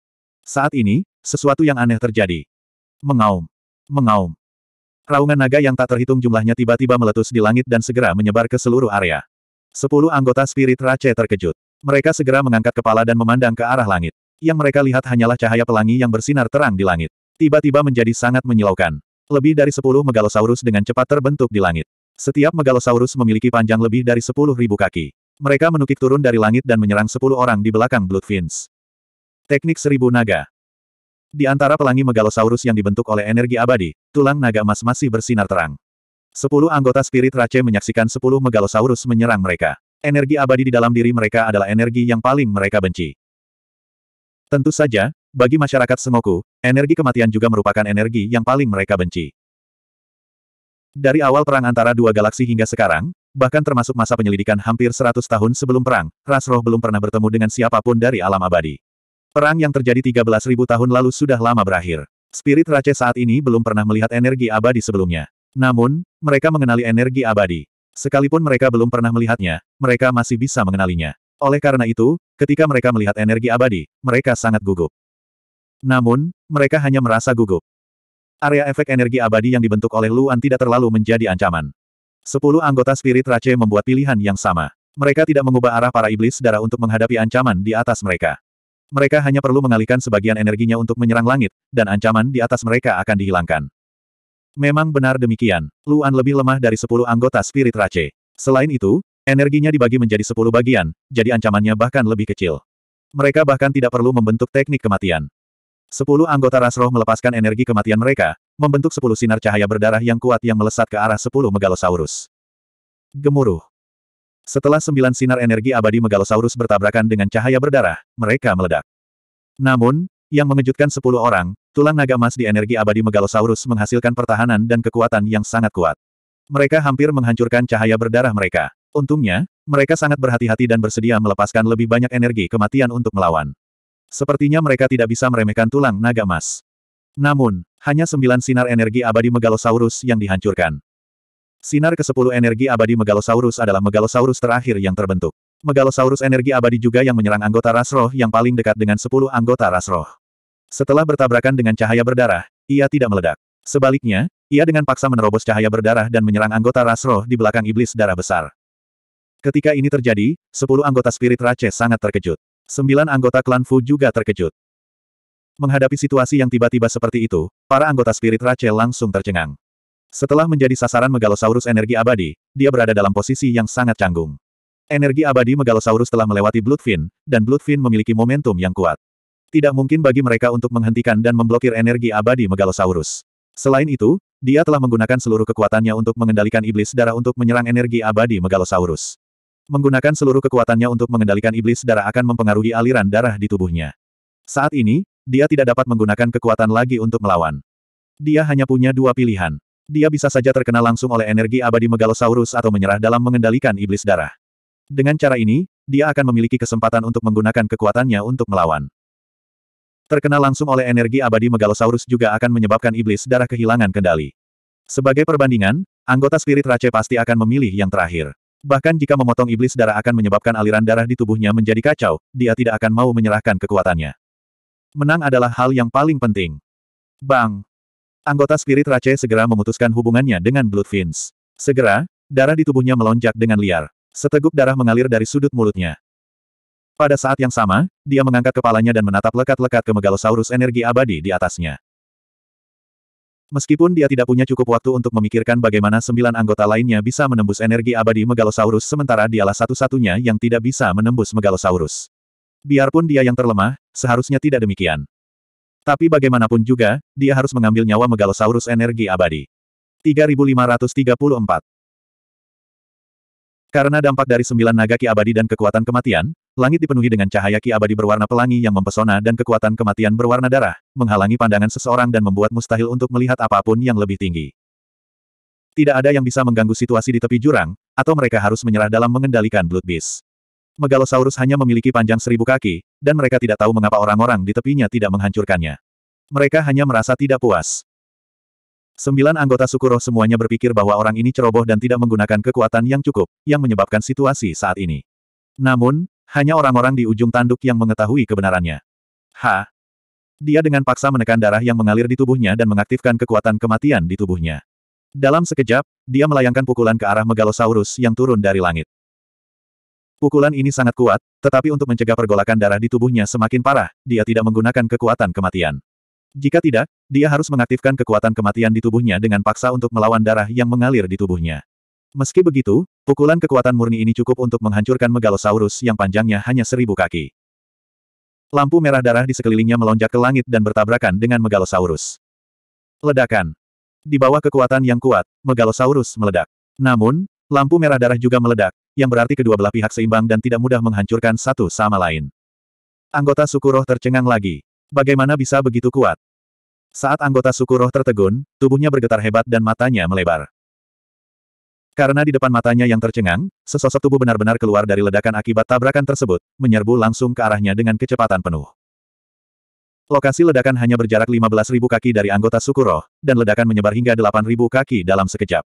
Saat ini, sesuatu yang aneh terjadi. Mengaum. Mengaum. Raungan naga yang tak terhitung jumlahnya tiba-tiba meletus di langit dan segera menyebar ke seluruh area. Sepuluh anggota spirit Rache terkejut. Mereka segera mengangkat kepala dan memandang ke arah langit. Yang mereka lihat hanyalah cahaya pelangi yang bersinar terang di langit. Tiba-tiba menjadi sangat menyilaukan. Lebih dari sepuluh megalosaurus dengan cepat terbentuk di langit. Setiap megalosaurus memiliki panjang lebih dari sepuluh ribu kaki. Mereka menukik turun dari langit dan menyerang sepuluh orang di belakang Bloodfins. Teknik Seribu Naga di antara pelangi megalosaurus yang dibentuk oleh energi abadi, tulang naga emas masih bersinar terang. Sepuluh anggota spirit Rache menyaksikan sepuluh megalosaurus menyerang mereka. Energi abadi di dalam diri mereka adalah energi yang paling mereka benci. Tentu saja, bagi masyarakat Sengoku, energi kematian juga merupakan energi yang paling mereka benci. Dari awal perang antara dua galaksi hingga sekarang, bahkan termasuk masa penyelidikan hampir 100 tahun sebelum perang, ras roh belum pernah bertemu dengan siapapun dari alam abadi. Perang yang terjadi 13.000 tahun lalu sudah lama berakhir. Spirit Rache saat ini belum pernah melihat energi abadi sebelumnya. Namun, mereka mengenali energi abadi. Sekalipun mereka belum pernah melihatnya, mereka masih bisa mengenalinya. Oleh karena itu, ketika mereka melihat energi abadi, mereka sangat gugup. Namun, mereka hanya merasa gugup. Area efek energi abadi yang dibentuk oleh Luan tidak terlalu menjadi ancaman. Sepuluh anggota Spirit Rache membuat pilihan yang sama. Mereka tidak mengubah arah para iblis darah untuk menghadapi ancaman di atas mereka. Mereka hanya perlu mengalihkan sebagian energinya untuk menyerang langit, dan ancaman di atas mereka akan dihilangkan. Memang benar demikian, Luan lebih lemah dari 10 anggota Spirit Race. Selain itu, energinya dibagi menjadi 10 bagian, jadi ancamannya bahkan lebih kecil. Mereka bahkan tidak perlu membentuk teknik kematian. 10 anggota ras roh melepaskan energi kematian mereka, membentuk 10 sinar cahaya berdarah yang kuat yang melesat ke arah 10 megalosaurus. Gemuruh. Setelah sembilan sinar energi abadi Megalosaurus bertabrakan dengan cahaya berdarah, mereka meledak. Namun, yang mengejutkan sepuluh orang, tulang naga emas di energi abadi Megalosaurus menghasilkan pertahanan dan kekuatan yang sangat kuat. Mereka hampir menghancurkan cahaya berdarah mereka. Untungnya, mereka sangat berhati-hati dan bersedia melepaskan lebih banyak energi kematian untuk melawan. Sepertinya mereka tidak bisa meremehkan tulang naga emas. Namun, hanya sembilan sinar energi abadi Megalosaurus yang dihancurkan. Sinar ke-10 energi abadi Megalosaurus adalah Megalosaurus terakhir yang terbentuk. Megalosaurus energi abadi juga yang menyerang anggota ras roh yang paling dekat dengan 10 anggota ras roh. Setelah bertabrakan dengan cahaya berdarah, ia tidak meledak. Sebaliknya, ia dengan paksa menerobos cahaya berdarah dan menyerang anggota ras roh di belakang iblis darah besar. Ketika ini terjadi, sepuluh anggota spirit Rache sangat terkejut. Sembilan anggota klan Fu juga terkejut. Menghadapi situasi yang tiba-tiba seperti itu, para anggota spirit Rache langsung tercengang. Setelah menjadi sasaran Megalosaurus energi abadi, dia berada dalam posisi yang sangat canggung. Energi abadi Megalosaurus telah melewati Bloodfin, dan Bloodfin memiliki momentum yang kuat. Tidak mungkin bagi mereka untuk menghentikan dan memblokir energi abadi Megalosaurus. Selain itu, dia telah menggunakan seluruh kekuatannya untuk mengendalikan iblis darah untuk menyerang energi abadi Megalosaurus. Menggunakan seluruh kekuatannya untuk mengendalikan iblis darah akan mempengaruhi aliran darah di tubuhnya. Saat ini, dia tidak dapat menggunakan kekuatan lagi untuk melawan. Dia hanya punya dua pilihan dia bisa saja terkena langsung oleh energi abadi Megalosaurus atau menyerah dalam mengendalikan iblis darah. Dengan cara ini, dia akan memiliki kesempatan untuk menggunakan kekuatannya untuk melawan. Terkena langsung oleh energi abadi Megalosaurus juga akan menyebabkan iblis darah kehilangan kendali. Sebagai perbandingan, anggota spirit Rache pasti akan memilih yang terakhir. Bahkan jika memotong iblis darah akan menyebabkan aliran darah di tubuhnya menjadi kacau, dia tidak akan mau menyerahkan kekuatannya. Menang adalah hal yang paling penting. Bang! Anggota Spirit Rache segera memutuskan hubungannya dengan Bloodfins. Segera, darah di tubuhnya melonjak dengan liar. Seteguk darah mengalir dari sudut mulutnya. Pada saat yang sama, dia mengangkat kepalanya dan menatap lekat-lekat ke Megalosaurus energi abadi di atasnya. Meskipun dia tidak punya cukup waktu untuk memikirkan bagaimana sembilan anggota lainnya bisa menembus energi abadi Megalosaurus sementara dialah satu-satunya yang tidak bisa menembus Megalosaurus. Biarpun dia yang terlemah, seharusnya tidak demikian. Tapi bagaimanapun juga, dia harus mengambil nyawa Megalosaurus energi abadi. 3534 Karena dampak dari sembilan naga ki abadi dan kekuatan kematian, langit dipenuhi dengan cahaya ki abadi berwarna pelangi yang mempesona dan kekuatan kematian berwarna darah, menghalangi pandangan seseorang dan membuat mustahil untuk melihat apapun yang lebih tinggi. Tidak ada yang bisa mengganggu situasi di tepi jurang, atau mereka harus menyerah dalam mengendalikan Blood Beast. Megalosaurus hanya memiliki panjang seribu kaki, dan mereka tidak tahu mengapa orang-orang di tepinya tidak menghancurkannya. Mereka hanya merasa tidak puas. Sembilan anggota suku roh semuanya berpikir bahwa orang ini ceroboh dan tidak menggunakan kekuatan yang cukup, yang menyebabkan situasi saat ini. Namun, hanya orang-orang di ujung tanduk yang mengetahui kebenarannya. Ha! Dia dengan paksa menekan darah yang mengalir di tubuhnya dan mengaktifkan kekuatan kematian di tubuhnya. Dalam sekejap, dia melayangkan pukulan ke arah Megalosaurus yang turun dari langit. Pukulan ini sangat kuat, tetapi untuk mencegah pergolakan darah di tubuhnya semakin parah, dia tidak menggunakan kekuatan kematian. Jika tidak, dia harus mengaktifkan kekuatan kematian di tubuhnya dengan paksa untuk melawan darah yang mengalir di tubuhnya. Meski begitu, pukulan kekuatan murni ini cukup untuk menghancurkan megalosaurus yang panjangnya hanya seribu kaki. Lampu merah darah di sekelilingnya melonjak ke langit dan bertabrakan dengan megalosaurus. Ledakan. Di bawah kekuatan yang kuat, megalosaurus meledak. Namun, lampu merah darah juga meledak, yang berarti kedua belah pihak seimbang dan tidak mudah menghancurkan satu sama lain. Anggota suku roh tercengang lagi. Bagaimana bisa begitu kuat? Saat anggota suku roh tertegun, tubuhnya bergetar hebat dan matanya melebar. Karena di depan matanya yang tercengang, sesosok tubuh benar-benar keluar dari ledakan akibat tabrakan tersebut, menyerbu langsung ke arahnya dengan kecepatan penuh. Lokasi ledakan hanya berjarak 15.000 kaki dari anggota suku dan ledakan menyebar hingga 8.000 kaki dalam sekejap.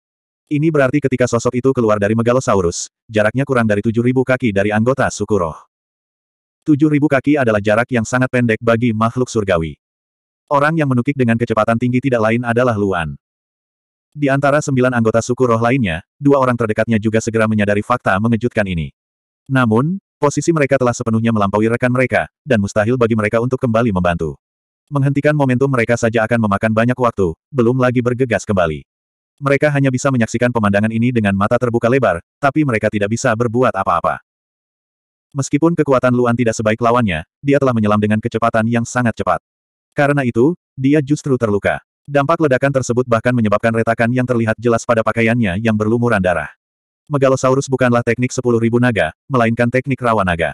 Ini berarti ketika sosok itu keluar dari Megalosaurus, jaraknya kurang dari 7.000 kaki dari anggota suku roh. 7.000 kaki adalah jarak yang sangat pendek bagi makhluk surgawi. Orang yang menukik dengan kecepatan tinggi tidak lain adalah Luan. Di antara sembilan anggota suku roh lainnya, dua orang terdekatnya juga segera menyadari fakta mengejutkan ini. Namun, posisi mereka telah sepenuhnya melampaui rekan mereka, dan mustahil bagi mereka untuk kembali membantu. Menghentikan momentum mereka saja akan memakan banyak waktu, belum lagi bergegas kembali. Mereka hanya bisa menyaksikan pemandangan ini dengan mata terbuka lebar, tapi mereka tidak bisa berbuat apa-apa. Meskipun kekuatan Luan tidak sebaik lawannya, dia telah menyelam dengan kecepatan yang sangat cepat. Karena itu, dia justru terluka. Dampak ledakan tersebut bahkan menyebabkan retakan yang terlihat jelas pada pakaiannya yang berlumuran darah. Megalosaurus bukanlah teknik 10.000 naga, melainkan teknik rawa naga.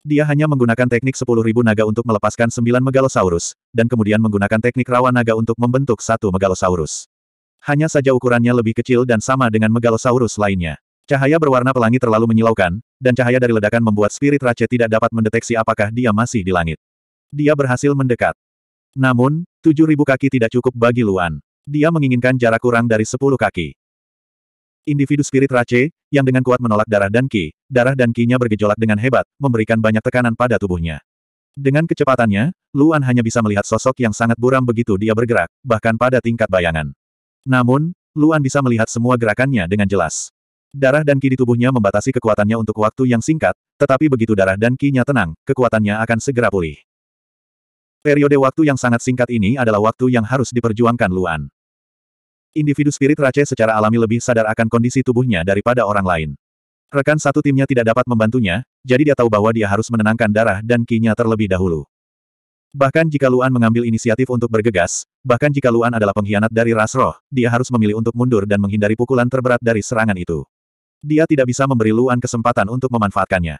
Dia hanya menggunakan teknik 10.000 naga untuk melepaskan 9 Megalosaurus, dan kemudian menggunakan teknik rawa naga untuk membentuk satu Megalosaurus. Hanya saja ukurannya lebih kecil dan sama dengan megalosaurus lainnya. Cahaya berwarna pelangi terlalu menyilaukan, dan cahaya dari ledakan membuat spirit Rache tidak dapat mendeteksi apakah dia masih di langit. Dia berhasil mendekat. Namun, 7.000 kaki tidak cukup bagi Luan. Dia menginginkan jarak kurang dari 10 kaki. Individu spirit Rache, yang dengan kuat menolak darah dan ki, darah dan kinya bergejolak dengan hebat, memberikan banyak tekanan pada tubuhnya. Dengan kecepatannya, Luan hanya bisa melihat sosok yang sangat buram begitu dia bergerak, bahkan pada tingkat bayangan. Namun, Luan bisa melihat semua gerakannya dengan jelas. Darah dan ki di tubuhnya membatasi kekuatannya untuk waktu yang singkat, tetapi begitu darah dan ki-nya tenang, kekuatannya akan segera pulih. Periode waktu yang sangat singkat ini adalah waktu yang harus diperjuangkan Luan. Individu spirit Rache secara alami lebih sadar akan kondisi tubuhnya daripada orang lain. Rekan satu timnya tidak dapat membantunya, jadi dia tahu bahwa dia harus menenangkan darah dan ki-nya terlebih dahulu. Bahkan jika Luan mengambil inisiatif untuk bergegas, Bahkan jika Luan adalah pengkhianat dari ras roh, dia harus memilih untuk mundur dan menghindari pukulan terberat dari serangan itu. Dia tidak bisa memberi Luan kesempatan untuk memanfaatkannya.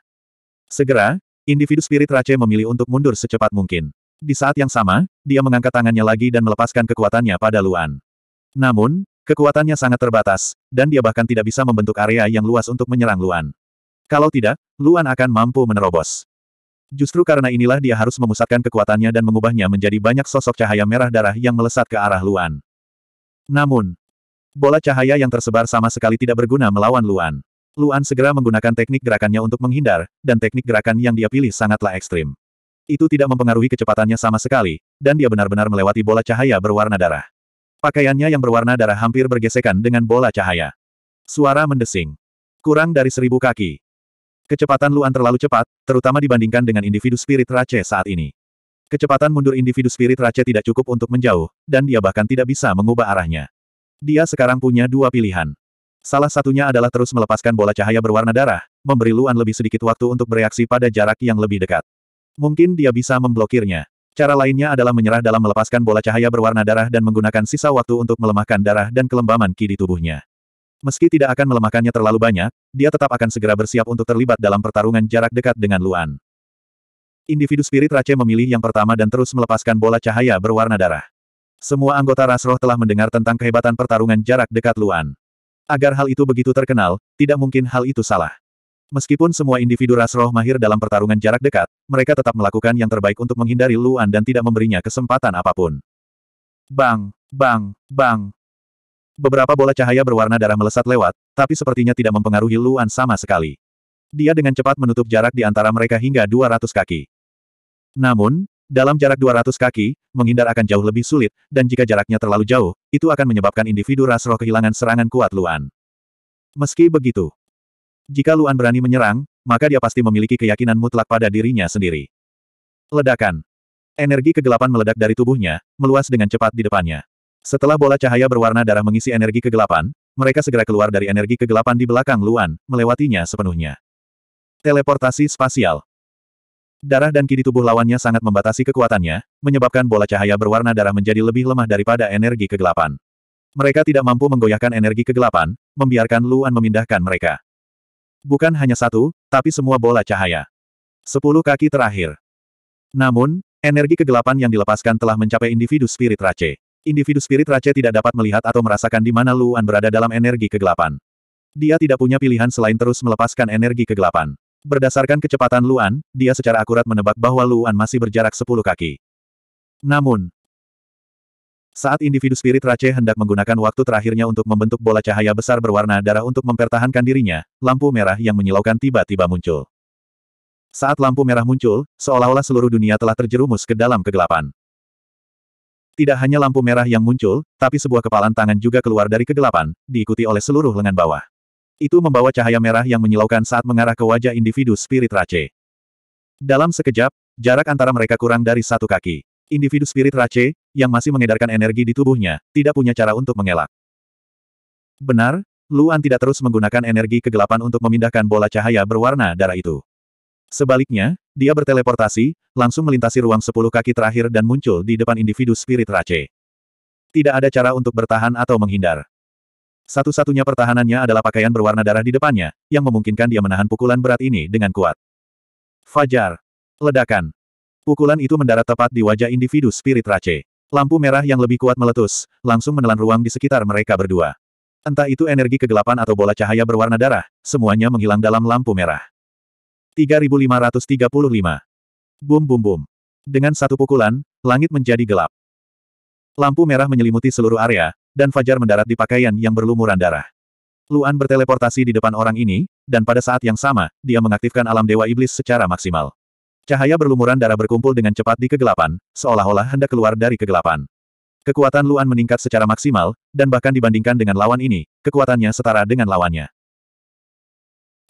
Segera, individu spirit Rache memilih untuk mundur secepat mungkin. Di saat yang sama, dia mengangkat tangannya lagi dan melepaskan kekuatannya pada Luan. Namun, kekuatannya sangat terbatas, dan dia bahkan tidak bisa membentuk area yang luas untuk menyerang Luan. Kalau tidak, Luan akan mampu menerobos. Justru karena inilah dia harus memusatkan kekuatannya dan mengubahnya menjadi banyak sosok cahaya merah darah yang melesat ke arah Luan. Namun, bola cahaya yang tersebar sama sekali tidak berguna melawan Luan. Luan segera menggunakan teknik gerakannya untuk menghindar, dan teknik gerakan yang dia pilih sangatlah ekstrim. Itu tidak mempengaruhi kecepatannya sama sekali, dan dia benar-benar melewati bola cahaya berwarna darah. Pakaiannya yang berwarna darah hampir bergesekan dengan bola cahaya. Suara mendesing. Kurang dari seribu kaki. Kecepatan Luan terlalu cepat, terutama dibandingkan dengan individu spirit race saat ini. Kecepatan mundur individu spirit race tidak cukup untuk menjauh, dan dia bahkan tidak bisa mengubah arahnya. Dia sekarang punya dua pilihan. Salah satunya adalah terus melepaskan bola cahaya berwarna darah, memberi Luan lebih sedikit waktu untuk bereaksi pada jarak yang lebih dekat. Mungkin dia bisa memblokirnya. Cara lainnya adalah menyerah dalam melepaskan bola cahaya berwarna darah dan menggunakan sisa waktu untuk melemahkan darah dan kelembaman ki di tubuhnya. Meski tidak akan melemahkannya terlalu banyak, dia tetap akan segera bersiap untuk terlibat dalam pertarungan jarak dekat dengan Luan. Individu spirit Rache memilih yang pertama dan terus melepaskan bola cahaya berwarna darah. Semua anggota Rasroh telah mendengar tentang kehebatan pertarungan jarak dekat Luan. Agar hal itu begitu terkenal, tidak mungkin hal itu salah. Meskipun semua individu Rasroh mahir dalam pertarungan jarak dekat, mereka tetap melakukan yang terbaik untuk menghindari Luan dan tidak memberinya kesempatan apapun. Bang, bang, bang, Beberapa bola cahaya berwarna darah melesat lewat, tapi sepertinya tidak mempengaruhi Luan sama sekali. Dia dengan cepat menutup jarak di antara mereka hingga 200 kaki. Namun, dalam jarak 200 kaki, menghindar akan jauh lebih sulit, dan jika jaraknya terlalu jauh, itu akan menyebabkan individu ras roh kehilangan serangan kuat Luan. Meski begitu, jika Luan berani menyerang, maka dia pasti memiliki keyakinan mutlak pada dirinya sendiri. Ledakan. Energi kegelapan meledak dari tubuhnya, meluas dengan cepat di depannya. Setelah bola cahaya berwarna darah mengisi energi kegelapan, mereka segera keluar dari energi kegelapan di belakang Luan, melewatinya sepenuhnya. Teleportasi spasial. Darah dan kidi tubuh lawannya sangat membatasi kekuatannya, menyebabkan bola cahaya berwarna darah menjadi lebih lemah daripada energi kegelapan. Mereka tidak mampu menggoyahkan energi kegelapan, membiarkan Luan memindahkan mereka. Bukan hanya satu, tapi semua bola cahaya. Sepuluh kaki terakhir. Namun, energi kegelapan yang dilepaskan telah mencapai individu spirit rache. Individu spirit Rache tidak dapat melihat atau merasakan di mana Luan berada dalam energi kegelapan. Dia tidak punya pilihan selain terus melepaskan energi kegelapan. Berdasarkan kecepatan Luan, dia secara akurat menebak bahwa Luan masih berjarak 10 kaki. Namun, saat individu spirit Rache hendak menggunakan waktu terakhirnya untuk membentuk bola cahaya besar berwarna darah untuk mempertahankan dirinya, lampu merah yang menyilaukan tiba-tiba muncul. Saat lampu merah muncul, seolah-olah seluruh dunia telah terjerumus ke dalam kegelapan. Tidak hanya lampu merah yang muncul, tapi sebuah kepalan tangan juga keluar dari kegelapan, diikuti oleh seluruh lengan bawah. Itu membawa cahaya merah yang menyilaukan saat mengarah ke wajah individu spirit Rache. Dalam sekejap, jarak antara mereka kurang dari satu kaki. Individu spirit Rache, yang masih mengedarkan energi di tubuhnya, tidak punya cara untuk mengelak. Benar, Luan tidak terus menggunakan energi kegelapan untuk memindahkan bola cahaya berwarna darah itu. Sebaliknya, dia berteleportasi, langsung melintasi ruang sepuluh kaki terakhir dan muncul di depan individu spirit race. Tidak ada cara untuk bertahan atau menghindar. Satu-satunya pertahanannya adalah pakaian berwarna darah di depannya, yang memungkinkan dia menahan pukulan berat ini dengan kuat. Fajar. Ledakan. Pukulan itu mendarat tepat di wajah individu spirit race. Lampu merah yang lebih kuat meletus, langsung menelan ruang di sekitar mereka berdua. Entah itu energi kegelapan atau bola cahaya berwarna darah, semuanya menghilang dalam lampu merah. 3535. Bum bum bum. Dengan satu pukulan, langit menjadi gelap. Lampu merah menyelimuti seluruh area, dan Fajar mendarat di pakaian yang berlumuran darah. Luan berteleportasi di depan orang ini, dan pada saat yang sama, dia mengaktifkan alam dewa iblis secara maksimal. Cahaya berlumuran darah berkumpul dengan cepat di kegelapan, seolah-olah hendak keluar dari kegelapan. Kekuatan Luan meningkat secara maksimal, dan bahkan dibandingkan dengan lawan ini, kekuatannya setara dengan lawannya.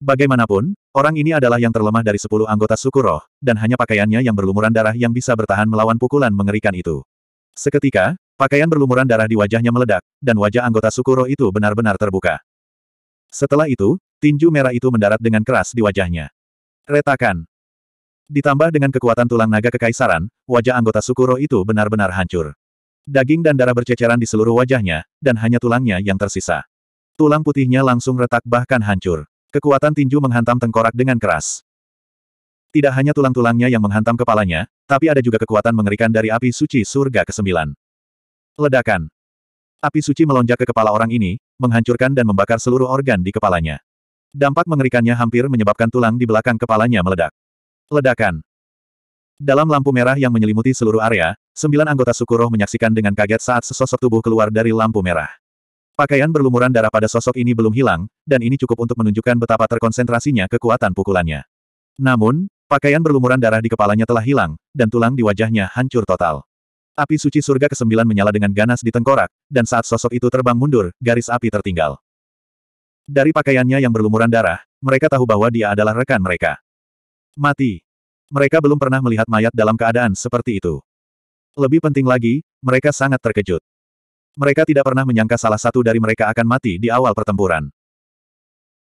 Bagaimanapun, orang ini adalah yang terlemah dari sepuluh anggota suku roh, dan hanya pakaiannya yang berlumuran darah yang bisa bertahan melawan pukulan mengerikan itu. Seketika, pakaian berlumuran darah di wajahnya meledak, dan wajah anggota suku roh itu benar-benar terbuka. Setelah itu, tinju merah itu mendarat dengan keras di wajahnya. Retakan. Ditambah dengan kekuatan tulang naga kekaisaran, wajah anggota suku roh itu benar-benar hancur. Daging dan darah berceceran di seluruh wajahnya, dan hanya tulangnya yang tersisa. Tulang putihnya langsung retak bahkan hancur. Kekuatan tinju menghantam tengkorak dengan keras. Tidak hanya tulang-tulangnya yang menghantam kepalanya, tapi ada juga kekuatan mengerikan dari api suci surga ke-9. Ledakan. Api suci melonjak ke kepala orang ini, menghancurkan dan membakar seluruh organ di kepalanya. Dampak mengerikannya hampir menyebabkan tulang di belakang kepalanya meledak. Ledakan. Dalam lampu merah yang menyelimuti seluruh area, sembilan anggota suku roh menyaksikan dengan kaget saat sesosok tubuh keluar dari lampu merah. Pakaian berlumuran darah pada sosok ini belum hilang, dan ini cukup untuk menunjukkan betapa terkonsentrasinya kekuatan pukulannya. Namun, pakaian berlumuran darah di kepalanya telah hilang, dan tulang di wajahnya hancur total. Api suci surga ke-9 menyala dengan ganas di tengkorak, dan saat sosok itu terbang mundur, garis api tertinggal. Dari pakaiannya yang berlumuran darah, mereka tahu bahwa dia adalah rekan mereka. Mati. Mereka belum pernah melihat mayat dalam keadaan seperti itu. Lebih penting lagi, mereka sangat terkejut. Mereka tidak pernah menyangka salah satu dari mereka akan mati di awal pertempuran.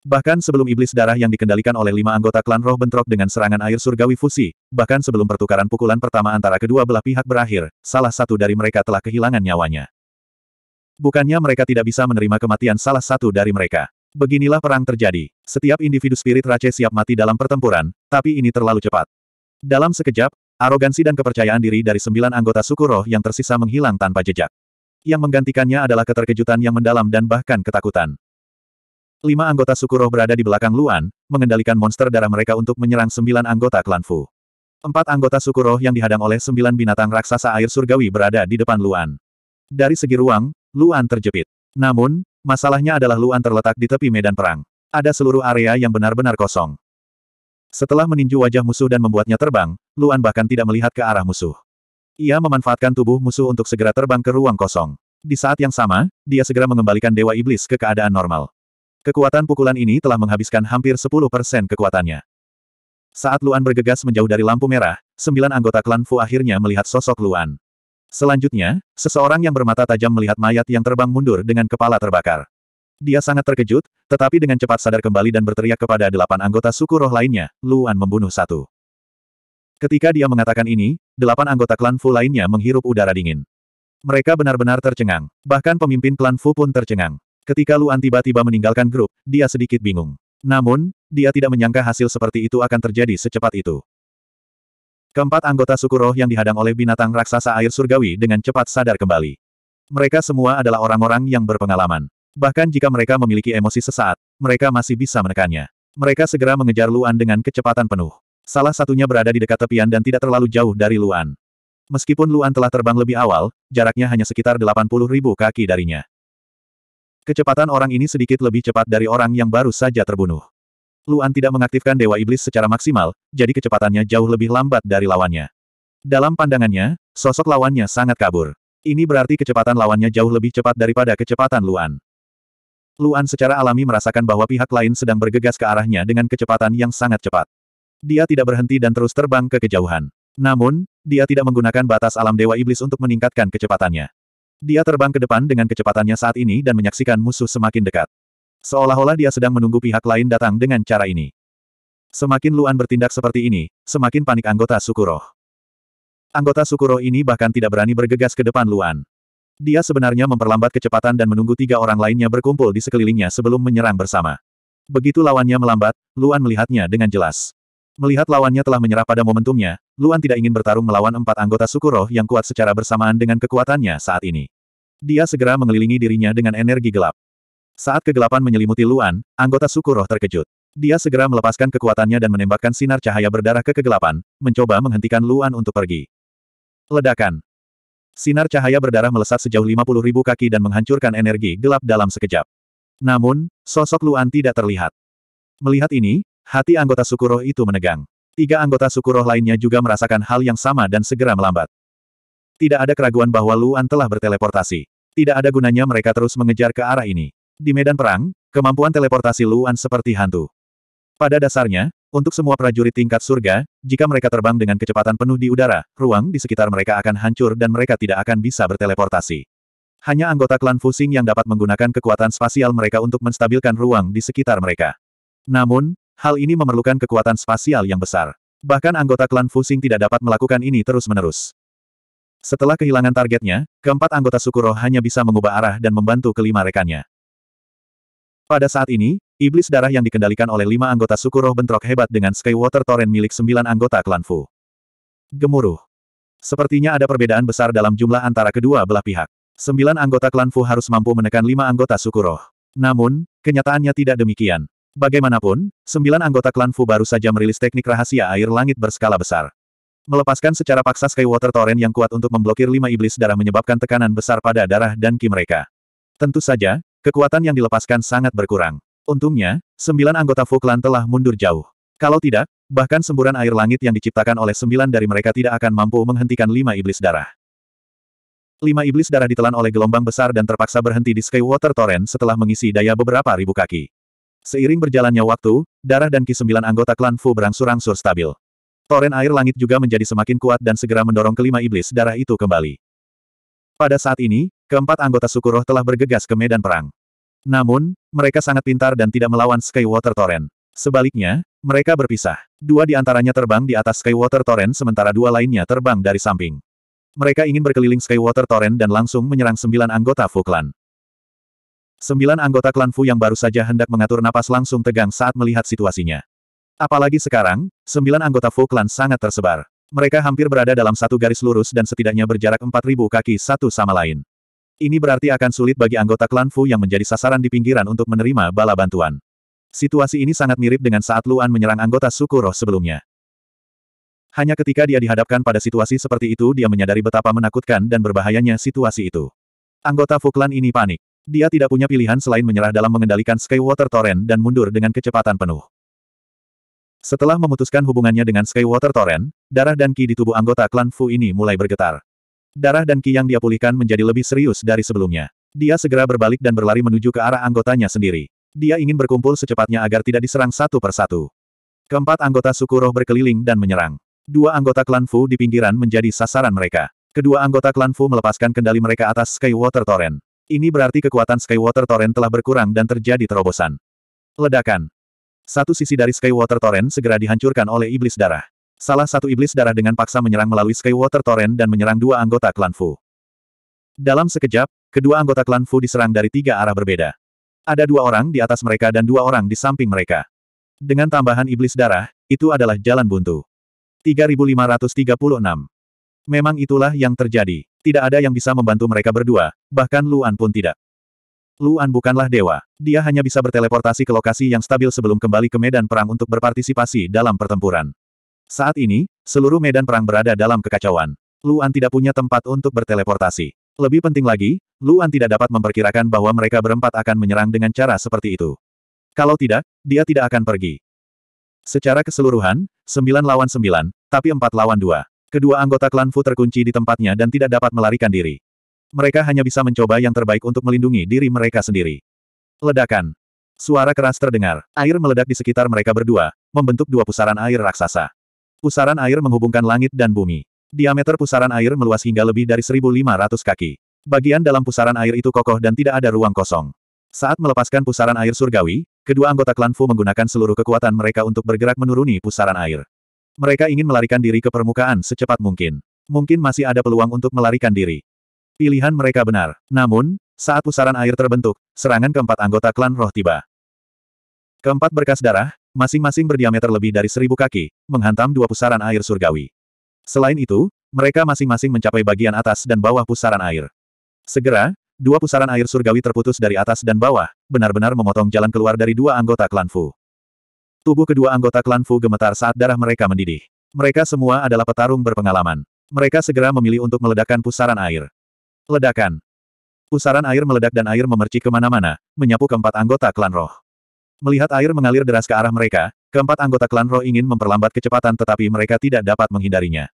Bahkan sebelum iblis darah yang dikendalikan oleh lima anggota klan roh bentrok dengan serangan air surgawi fusi, bahkan sebelum pertukaran pukulan pertama antara kedua belah pihak berakhir, salah satu dari mereka telah kehilangan nyawanya. Bukannya mereka tidak bisa menerima kematian salah satu dari mereka. Beginilah perang terjadi. Setiap individu spirit race siap mati dalam pertempuran, tapi ini terlalu cepat. Dalam sekejap, arogansi dan kepercayaan diri dari sembilan anggota suku roh yang tersisa menghilang tanpa jejak. Yang menggantikannya adalah keterkejutan yang mendalam dan bahkan ketakutan. Lima anggota suku roh berada di belakang Luan, mengendalikan monster darah mereka untuk menyerang sembilan anggota klan Fu. Empat anggota suku roh yang dihadang oleh sembilan binatang raksasa air surgawi berada di depan Luan. Dari segi ruang, Luan terjepit. Namun, masalahnya adalah Luan terletak di tepi medan perang. Ada seluruh area yang benar-benar kosong. Setelah meninju wajah musuh dan membuatnya terbang, Luan bahkan tidak melihat ke arah musuh. Ia memanfaatkan tubuh musuh untuk segera terbang ke ruang kosong. Di saat yang sama, dia segera mengembalikan Dewa Iblis ke keadaan normal. Kekuatan pukulan ini telah menghabiskan hampir 10% kekuatannya. Saat Luan bergegas menjauh dari lampu merah, sembilan anggota klan Fu akhirnya melihat sosok Luan. Selanjutnya, seseorang yang bermata tajam melihat mayat yang terbang mundur dengan kepala terbakar. Dia sangat terkejut, tetapi dengan cepat sadar kembali dan berteriak kepada delapan anggota suku roh lainnya, Luan membunuh satu. Ketika dia mengatakan ini, delapan anggota klan Fu lainnya menghirup udara dingin. Mereka benar-benar tercengang. Bahkan pemimpin klan Fu pun tercengang. Ketika Luan tiba-tiba meninggalkan grup, dia sedikit bingung. Namun, dia tidak menyangka hasil seperti itu akan terjadi secepat itu. Keempat anggota suku roh yang dihadang oleh binatang raksasa air surgawi dengan cepat sadar kembali. Mereka semua adalah orang-orang yang berpengalaman. Bahkan jika mereka memiliki emosi sesaat, mereka masih bisa menekannya. Mereka segera mengejar Luan dengan kecepatan penuh. Salah satunya berada di dekat tepian dan tidak terlalu jauh dari Luan. Meskipun Luan telah terbang lebih awal, jaraknya hanya sekitar 80 ribu kaki darinya. Kecepatan orang ini sedikit lebih cepat dari orang yang baru saja terbunuh. Luan tidak mengaktifkan Dewa Iblis secara maksimal, jadi kecepatannya jauh lebih lambat dari lawannya. Dalam pandangannya, sosok lawannya sangat kabur. Ini berarti kecepatan lawannya jauh lebih cepat daripada kecepatan Luan. Luan secara alami merasakan bahwa pihak lain sedang bergegas ke arahnya dengan kecepatan yang sangat cepat. Dia tidak berhenti dan terus terbang ke kejauhan. Namun, dia tidak menggunakan batas alam Dewa Iblis untuk meningkatkan kecepatannya. Dia terbang ke depan dengan kecepatannya saat ini dan menyaksikan musuh semakin dekat. Seolah-olah dia sedang menunggu pihak lain datang dengan cara ini. Semakin Luan bertindak seperti ini, semakin panik anggota suku roh. Anggota suku roh ini bahkan tidak berani bergegas ke depan Luan. Dia sebenarnya memperlambat kecepatan dan menunggu tiga orang lainnya berkumpul di sekelilingnya sebelum menyerang bersama. Begitu lawannya melambat, Luan melihatnya dengan jelas. Melihat lawannya telah menyerah pada momentumnya, Luan tidak ingin bertarung melawan empat anggota suku roh yang kuat secara bersamaan dengan kekuatannya saat ini. Dia segera mengelilingi dirinya dengan energi gelap. Saat kegelapan menyelimuti Luan, anggota suku roh terkejut. Dia segera melepaskan kekuatannya dan menembakkan sinar cahaya berdarah ke kegelapan, mencoba menghentikan Luan untuk pergi. Ledakan. Sinar cahaya berdarah melesat sejauh 50 ribu kaki dan menghancurkan energi gelap dalam sekejap. Namun, sosok Luan tidak terlihat. Melihat ini, Hati anggota suku roh itu menegang. Tiga anggota suku roh lainnya juga merasakan hal yang sama dan segera melambat. Tidak ada keraguan bahwa Luan telah berteleportasi. Tidak ada gunanya mereka terus mengejar ke arah ini. Di medan perang, kemampuan teleportasi Luan seperti hantu. Pada dasarnya, untuk semua prajurit tingkat surga, jika mereka terbang dengan kecepatan penuh di udara, ruang di sekitar mereka akan hancur dan mereka tidak akan bisa berteleportasi. Hanya anggota klan Fusing yang dapat menggunakan kekuatan spasial mereka untuk menstabilkan ruang di sekitar mereka. Namun, Hal ini memerlukan kekuatan spasial yang besar. Bahkan anggota klan Fusing tidak dapat melakukan ini terus-menerus. Setelah kehilangan targetnya, keempat anggota Sukuro hanya bisa mengubah arah dan membantu kelima rekannya. Pada saat ini, iblis darah yang dikendalikan oleh lima anggota Sukuro bentrok hebat dengan Skywater Torrent milik sembilan anggota klan Fu. Gemuruh. Sepertinya ada perbedaan besar dalam jumlah antara kedua belah pihak. Sembilan anggota klan Fu harus mampu menekan lima anggota Sukuro. Namun, kenyataannya tidak demikian. Bagaimanapun, sembilan anggota klan Fu baru saja merilis teknik rahasia air langit berskala besar. Melepaskan secara paksa Skywater Torrent yang kuat untuk memblokir lima iblis darah menyebabkan tekanan besar pada darah dan ki mereka. Tentu saja, kekuatan yang dilepaskan sangat berkurang. Untungnya, sembilan anggota Fu klan telah mundur jauh. Kalau tidak, bahkan semburan air langit yang diciptakan oleh sembilan dari mereka tidak akan mampu menghentikan lima iblis darah. Lima iblis darah ditelan oleh gelombang besar dan terpaksa berhenti di Skywater Torrent setelah mengisi daya beberapa ribu kaki. Seiring berjalannya waktu, darah dan ki sembilan anggota klan Fu berangsur-angsur stabil. Toren air langit juga menjadi semakin kuat dan segera mendorong kelima iblis darah itu kembali. Pada saat ini, keempat anggota suku roh telah bergegas ke medan perang. Namun, mereka sangat pintar dan tidak melawan Skywater Torrent. Sebaliknya, mereka berpisah. Dua di antaranya terbang di atas Skywater Torrent sementara dua lainnya terbang dari samping. Mereka ingin berkeliling Skywater Torrent dan langsung menyerang sembilan anggota Fu Clan. Sembilan anggota klan Fu yang baru saja hendak mengatur napas langsung tegang saat melihat situasinya. Apalagi sekarang, sembilan anggota Fu klan sangat tersebar. Mereka hampir berada dalam satu garis lurus dan setidaknya berjarak 4.000 kaki satu sama lain. Ini berarti akan sulit bagi anggota klan Fu yang menjadi sasaran di pinggiran untuk menerima bala bantuan. Situasi ini sangat mirip dengan saat Luan menyerang anggota suku roh sebelumnya. Hanya ketika dia dihadapkan pada situasi seperti itu dia menyadari betapa menakutkan dan berbahayanya situasi itu. Anggota Fu Fuklan ini panik. Dia tidak punya pilihan selain menyerah dalam mengendalikan Skywater Torrent dan mundur dengan kecepatan penuh. Setelah memutuskan hubungannya dengan Skywater Torrent, darah dan ki di tubuh anggota klan Fu ini mulai bergetar. Darah dan ki yang dia pulihkan menjadi lebih serius dari sebelumnya. Dia segera berbalik dan berlari menuju ke arah anggotanya sendiri. Dia ingin berkumpul secepatnya agar tidak diserang satu persatu. Keempat anggota suku roh berkeliling dan menyerang. Dua anggota klan Fu di pinggiran menjadi sasaran mereka. Kedua anggota klan Fu melepaskan kendali mereka atas Skywater Torrent. Ini berarti kekuatan Skywater Torrent telah berkurang dan terjadi terobosan. Ledakan. Satu sisi dari Skywater Torrent segera dihancurkan oleh iblis darah. Salah satu iblis darah dengan paksa menyerang melalui Skywater Torrent dan menyerang dua anggota klan Fu. Dalam sekejap, kedua anggota klan Fu diserang dari tiga arah berbeda. Ada dua orang di atas mereka dan dua orang di samping mereka. Dengan tambahan iblis darah, itu adalah jalan buntu. 3536 Memang itulah yang terjadi. Tidak ada yang bisa membantu mereka berdua, bahkan Luan pun tidak. Luan bukanlah dewa. Dia hanya bisa berteleportasi ke lokasi yang stabil sebelum kembali ke medan perang untuk berpartisipasi dalam pertempuran. Saat ini, seluruh medan perang berada dalam kekacauan. Luan tidak punya tempat untuk berteleportasi. Lebih penting lagi, Luan tidak dapat memperkirakan bahwa mereka berempat akan menyerang dengan cara seperti itu. Kalau tidak, dia tidak akan pergi. Secara keseluruhan, sembilan lawan sembilan, tapi empat lawan dua. Kedua anggota klan Fu terkunci di tempatnya dan tidak dapat melarikan diri. Mereka hanya bisa mencoba yang terbaik untuk melindungi diri mereka sendiri. Ledakan. Suara keras terdengar. Air meledak di sekitar mereka berdua, membentuk dua pusaran air raksasa. Pusaran air menghubungkan langit dan bumi. Diameter pusaran air meluas hingga lebih dari 1.500 kaki. Bagian dalam pusaran air itu kokoh dan tidak ada ruang kosong. Saat melepaskan pusaran air surgawi, kedua anggota klan Fu menggunakan seluruh kekuatan mereka untuk bergerak menuruni pusaran air. Mereka ingin melarikan diri ke permukaan secepat mungkin. Mungkin masih ada peluang untuk melarikan diri. Pilihan mereka benar. Namun, saat pusaran air terbentuk, serangan keempat anggota klan roh tiba. Keempat berkas darah, masing-masing berdiameter lebih dari seribu kaki, menghantam dua pusaran air surgawi. Selain itu, mereka masing-masing mencapai bagian atas dan bawah pusaran air. Segera, dua pusaran air surgawi terputus dari atas dan bawah, benar-benar memotong jalan keluar dari dua anggota klan Fu. Tubuh kedua anggota klan Fu gemetar saat darah mereka mendidih. Mereka semua adalah petarung berpengalaman. Mereka segera memilih untuk meledakkan pusaran air. Ledakan. Pusaran air meledak dan air memercik kemana-mana, menyapu keempat anggota klan roh. Melihat air mengalir deras ke arah mereka, keempat anggota klan roh ingin memperlambat kecepatan tetapi mereka tidak dapat menghindarinya.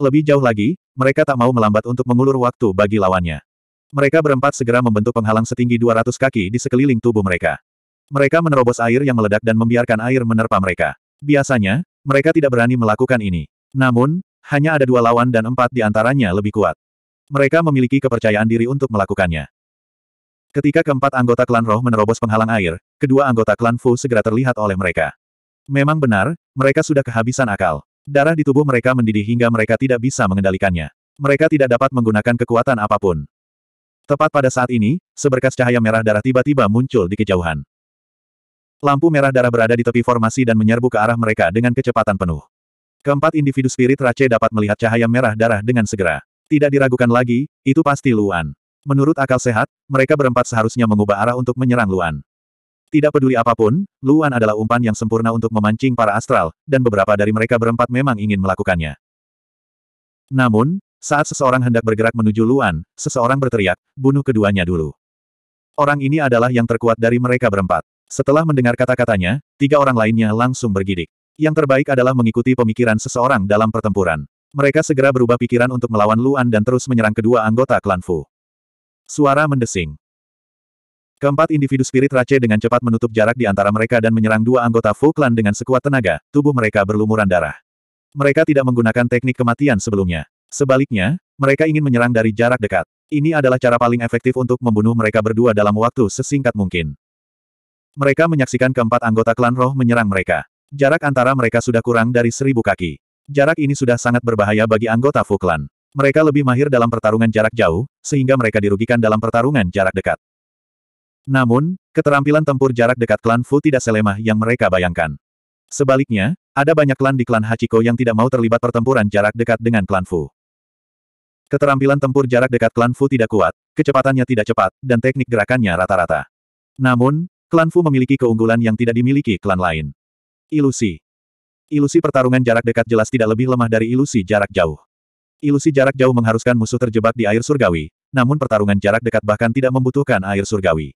Lebih jauh lagi, mereka tak mau melambat untuk mengulur waktu bagi lawannya. Mereka berempat segera membentuk penghalang setinggi 200 kaki di sekeliling tubuh mereka. Mereka menerobos air yang meledak dan membiarkan air menerpa mereka. Biasanya, mereka tidak berani melakukan ini. Namun, hanya ada dua lawan dan empat di antaranya lebih kuat. Mereka memiliki kepercayaan diri untuk melakukannya. Ketika keempat anggota klan roh menerobos penghalang air, kedua anggota klan Fu segera terlihat oleh mereka. Memang benar, mereka sudah kehabisan akal. Darah di tubuh mereka mendidih hingga mereka tidak bisa mengendalikannya. Mereka tidak dapat menggunakan kekuatan apapun. Tepat pada saat ini, seberkas cahaya merah darah tiba-tiba muncul di kejauhan. Lampu merah darah berada di tepi formasi dan menyerbu ke arah mereka dengan kecepatan penuh. Keempat individu spirit race dapat melihat cahaya merah darah dengan segera. Tidak diragukan lagi, itu pasti Luan. Menurut akal sehat, mereka berempat seharusnya mengubah arah untuk menyerang Luan. Tidak peduli apapun, Luan adalah umpan yang sempurna untuk memancing para astral, dan beberapa dari mereka berempat memang ingin melakukannya. Namun, saat seseorang hendak bergerak menuju Luan, seseorang berteriak, bunuh keduanya dulu. Orang ini adalah yang terkuat dari mereka berempat. Setelah mendengar kata-katanya, tiga orang lainnya langsung bergidik. Yang terbaik adalah mengikuti pemikiran seseorang dalam pertempuran. Mereka segera berubah pikiran untuk melawan Luan dan terus menyerang kedua anggota klan Fu. Suara mendesing. Keempat individu spirit race dengan cepat menutup jarak di antara mereka dan menyerang dua anggota Fu klan dengan sekuat tenaga, tubuh mereka berlumuran darah. Mereka tidak menggunakan teknik kematian sebelumnya. Sebaliknya, mereka ingin menyerang dari jarak dekat. Ini adalah cara paling efektif untuk membunuh mereka berdua dalam waktu sesingkat mungkin. Mereka menyaksikan keempat anggota klan roh menyerang mereka. Jarak antara mereka sudah kurang dari seribu kaki. Jarak ini sudah sangat berbahaya bagi anggota Fu Clan. Mereka lebih mahir dalam pertarungan jarak jauh, sehingga mereka dirugikan dalam pertarungan jarak dekat. Namun, keterampilan tempur jarak dekat klan Fu tidak selemah yang mereka bayangkan. Sebaliknya, ada banyak klan di klan Hachiko yang tidak mau terlibat pertempuran jarak dekat dengan klan Fu. Keterampilan tempur jarak dekat klan Fu tidak kuat, kecepatannya tidak cepat, dan teknik gerakannya rata-rata. Namun, Klan Fu memiliki keunggulan yang tidak dimiliki klan lain. Ilusi. Ilusi pertarungan jarak dekat jelas tidak lebih lemah dari ilusi jarak jauh. Ilusi jarak jauh mengharuskan musuh terjebak di air surgawi, namun pertarungan jarak dekat bahkan tidak membutuhkan air surgawi.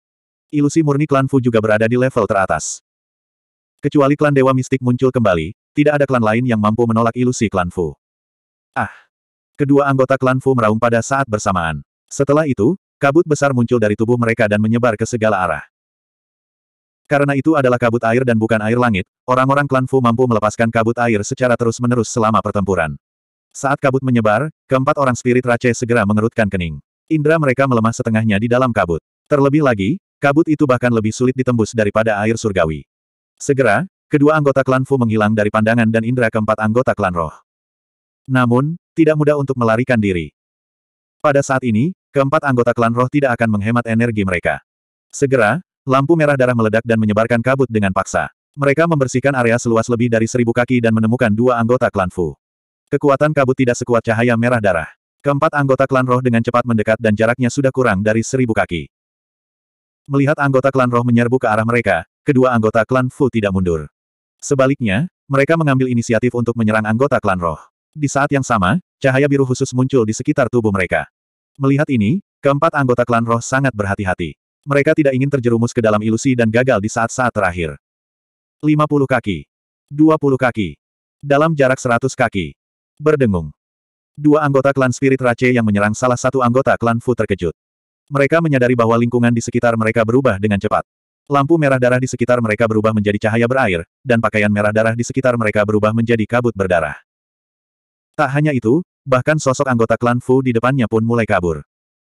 Ilusi murni klan Fu juga berada di level teratas. Kecuali klan Dewa Mistik muncul kembali, tidak ada klan lain yang mampu menolak ilusi klan Fu. Ah! Kedua anggota klan Fu meraung pada saat bersamaan. Setelah itu, kabut besar muncul dari tubuh mereka dan menyebar ke segala arah. Karena itu adalah kabut air dan bukan air langit, orang-orang klan Fu mampu melepaskan kabut air secara terus-menerus selama pertempuran. Saat kabut menyebar, keempat orang spirit Rache segera mengerutkan kening. Indra mereka melemah setengahnya di dalam kabut. Terlebih lagi, kabut itu bahkan lebih sulit ditembus daripada air surgawi. Segera, kedua anggota klan Fu menghilang dari pandangan dan indra keempat anggota klan roh. Namun, tidak mudah untuk melarikan diri. Pada saat ini, keempat anggota klan roh tidak akan menghemat energi mereka. Segera, Lampu merah darah meledak dan menyebarkan kabut dengan paksa. Mereka membersihkan area seluas lebih dari seribu kaki dan menemukan dua anggota klan Fu. Kekuatan kabut tidak sekuat cahaya merah darah. Keempat anggota klan roh dengan cepat mendekat dan jaraknya sudah kurang dari seribu kaki. Melihat anggota klan roh menyerbu ke arah mereka, kedua anggota klan Fu tidak mundur. Sebaliknya, mereka mengambil inisiatif untuk menyerang anggota klan roh. Di saat yang sama, cahaya biru khusus muncul di sekitar tubuh mereka. Melihat ini, keempat anggota klan roh sangat berhati-hati. Mereka tidak ingin terjerumus ke dalam ilusi dan gagal di saat-saat terakhir. 50 kaki. 20 kaki. Dalam jarak 100 kaki. Berdengung. Dua anggota klan Spirit Rache yang menyerang salah satu anggota klan Fu terkejut. Mereka menyadari bahwa lingkungan di sekitar mereka berubah dengan cepat. Lampu merah darah di sekitar mereka berubah menjadi cahaya berair, dan pakaian merah darah di sekitar mereka berubah menjadi kabut berdarah. Tak hanya itu, bahkan sosok anggota klan Fu di depannya pun mulai kabur.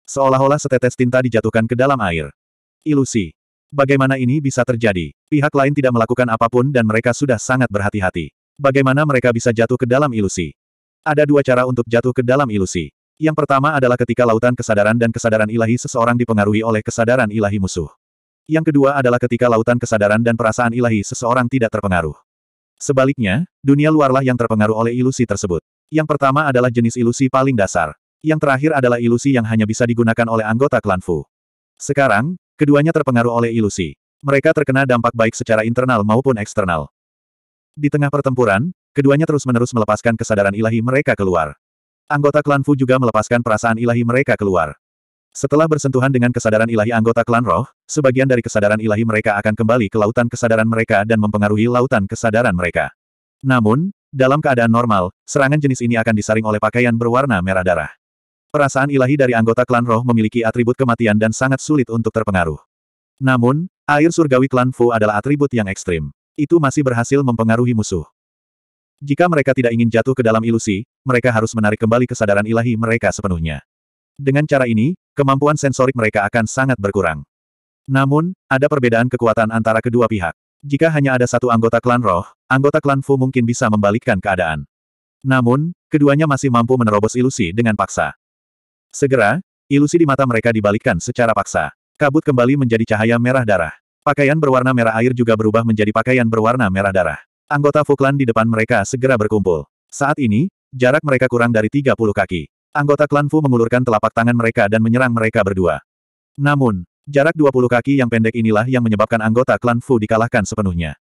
Seolah-olah setetes tinta dijatuhkan ke dalam air. Ilusi. Bagaimana ini bisa terjadi? Pihak lain tidak melakukan apapun dan mereka sudah sangat berhati-hati. Bagaimana mereka bisa jatuh ke dalam ilusi? Ada dua cara untuk jatuh ke dalam ilusi. Yang pertama adalah ketika lautan kesadaran dan kesadaran ilahi seseorang dipengaruhi oleh kesadaran ilahi musuh. Yang kedua adalah ketika lautan kesadaran dan perasaan ilahi seseorang tidak terpengaruh. Sebaliknya, dunia luarlah yang terpengaruh oleh ilusi tersebut. Yang pertama adalah jenis ilusi paling dasar. Yang terakhir adalah ilusi yang hanya bisa digunakan oleh anggota klan Fu. Sekarang, Keduanya terpengaruh oleh ilusi. Mereka terkena dampak baik secara internal maupun eksternal. Di tengah pertempuran, keduanya terus-menerus melepaskan kesadaran ilahi mereka keluar. Anggota klan Fu juga melepaskan perasaan ilahi mereka keluar. Setelah bersentuhan dengan kesadaran ilahi anggota klan roh, sebagian dari kesadaran ilahi mereka akan kembali ke lautan kesadaran mereka dan mempengaruhi lautan kesadaran mereka. Namun, dalam keadaan normal, serangan jenis ini akan disaring oleh pakaian berwarna merah darah. Perasaan ilahi dari anggota klan roh memiliki atribut kematian dan sangat sulit untuk terpengaruh. Namun, air surgawi klan Fu adalah atribut yang ekstrim. Itu masih berhasil mempengaruhi musuh. Jika mereka tidak ingin jatuh ke dalam ilusi, mereka harus menarik kembali kesadaran ilahi mereka sepenuhnya. Dengan cara ini, kemampuan sensorik mereka akan sangat berkurang. Namun, ada perbedaan kekuatan antara kedua pihak. Jika hanya ada satu anggota klan roh, anggota klan Fu mungkin bisa membalikkan keadaan. Namun, keduanya masih mampu menerobos ilusi dengan paksa. Segera, ilusi di mata mereka dibalikkan secara paksa. Kabut kembali menjadi cahaya merah darah. Pakaian berwarna merah air juga berubah menjadi pakaian berwarna merah darah. Anggota Fuklan di depan mereka segera berkumpul. Saat ini, jarak mereka kurang dari 30 kaki. Anggota klan Fu mengulurkan telapak tangan mereka dan menyerang mereka berdua. Namun, jarak 20 kaki yang pendek inilah yang menyebabkan anggota klan Fu dikalahkan sepenuhnya.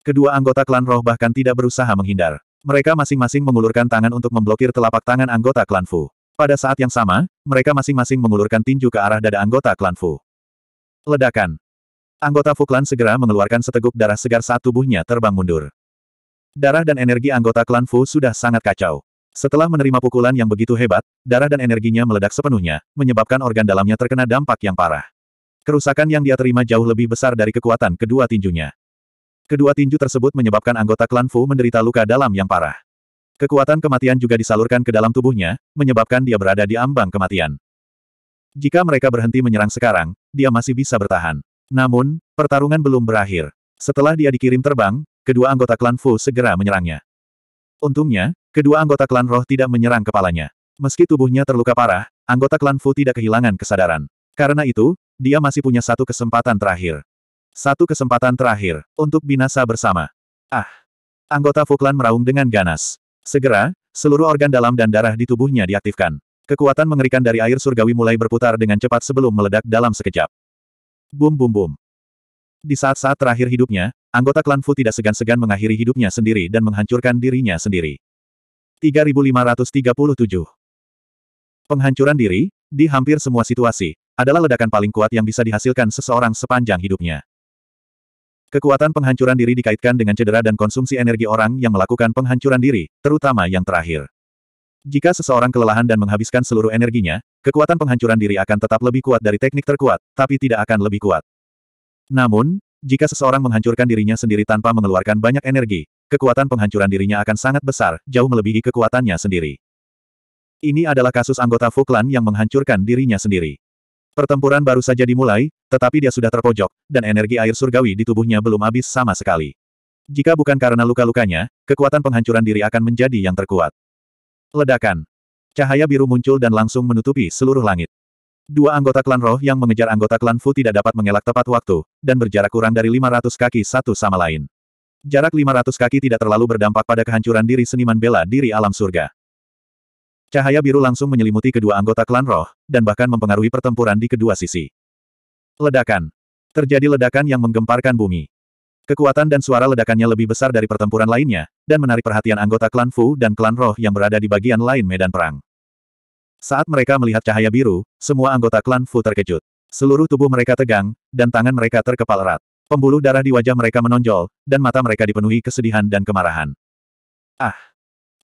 Kedua anggota klan roh bahkan tidak berusaha menghindar. Mereka masing-masing mengulurkan tangan untuk memblokir telapak tangan anggota klan Fu. Pada saat yang sama, mereka masing-masing mengulurkan tinju ke arah dada anggota klan Fu. Ledakan. Anggota Fu klan segera mengeluarkan seteguk darah segar saat tubuhnya terbang mundur. Darah dan energi anggota klan Fu sudah sangat kacau. Setelah menerima pukulan yang begitu hebat, darah dan energinya meledak sepenuhnya, menyebabkan organ dalamnya terkena dampak yang parah. Kerusakan yang dia terima jauh lebih besar dari kekuatan kedua tinjunya. Kedua tinju tersebut menyebabkan anggota klan Fu menderita luka dalam yang parah. Kekuatan kematian juga disalurkan ke dalam tubuhnya, menyebabkan dia berada di ambang kematian. Jika mereka berhenti menyerang sekarang, dia masih bisa bertahan. Namun, pertarungan belum berakhir. Setelah dia dikirim terbang, kedua anggota klan Fu segera menyerangnya. Untungnya, kedua anggota klan roh tidak menyerang kepalanya. Meski tubuhnya terluka parah, anggota klan Fu tidak kehilangan kesadaran. Karena itu, dia masih punya satu kesempatan terakhir. Satu kesempatan terakhir, untuk binasa bersama. Ah! Anggota Fu klan meraung dengan ganas. Segera, seluruh organ dalam dan darah di tubuhnya diaktifkan. Kekuatan mengerikan dari air surgawi mulai berputar dengan cepat sebelum meledak dalam sekejap. Bum bum bum. Di saat-saat terakhir hidupnya, anggota klan Fu tidak segan-segan mengakhiri hidupnya sendiri dan menghancurkan dirinya sendiri. 3537 Penghancuran diri, di hampir semua situasi, adalah ledakan paling kuat yang bisa dihasilkan seseorang sepanjang hidupnya. Kekuatan penghancuran diri dikaitkan dengan cedera dan konsumsi energi orang yang melakukan penghancuran diri, terutama yang terakhir. Jika seseorang kelelahan dan menghabiskan seluruh energinya, kekuatan penghancuran diri akan tetap lebih kuat dari teknik terkuat, tapi tidak akan lebih kuat. Namun, jika seseorang menghancurkan dirinya sendiri tanpa mengeluarkan banyak energi, kekuatan penghancuran dirinya akan sangat besar, jauh melebihi kekuatannya sendiri. Ini adalah kasus anggota Fuklan yang menghancurkan dirinya sendiri. Pertempuran baru saja dimulai, tetapi dia sudah terpojok, dan energi air surgawi di tubuhnya belum habis sama sekali. Jika bukan karena luka-lukanya, kekuatan penghancuran diri akan menjadi yang terkuat. Ledakan. Cahaya biru muncul dan langsung menutupi seluruh langit. Dua anggota klan roh yang mengejar anggota klan Fu tidak dapat mengelak tepat waktu, dan berjarak kurang dari 500 kaki satu sama lain. Jarak 500 kaki tidak terlalu berdampak pada kehancuran diri seniman bela diri alam surga. Cahaya biru langsung menyelimuti kedua anggota klan roh, dan bahkan mempengaruhi pertempuran di kedua sisi. Ledakan. Terjadi ledakan yang menggemparkan bumi. Kekuatan dan suara ledakannya lebih besar dari pertempuran lainnya, dan menarik perhatian anggota klan Fu dan klan roh yang berada di bagian lain medan perang. Saat mereka melihat cahaya biru, semua anggota klan Fu terkejut. Seluruh tubuh mereka tegang, dan tangan mereka terkepal erat. Pembuluh darah di wajah mereka menonjol, dan mata mereka dipenuhi kesedihan dan kemarahan. Ah!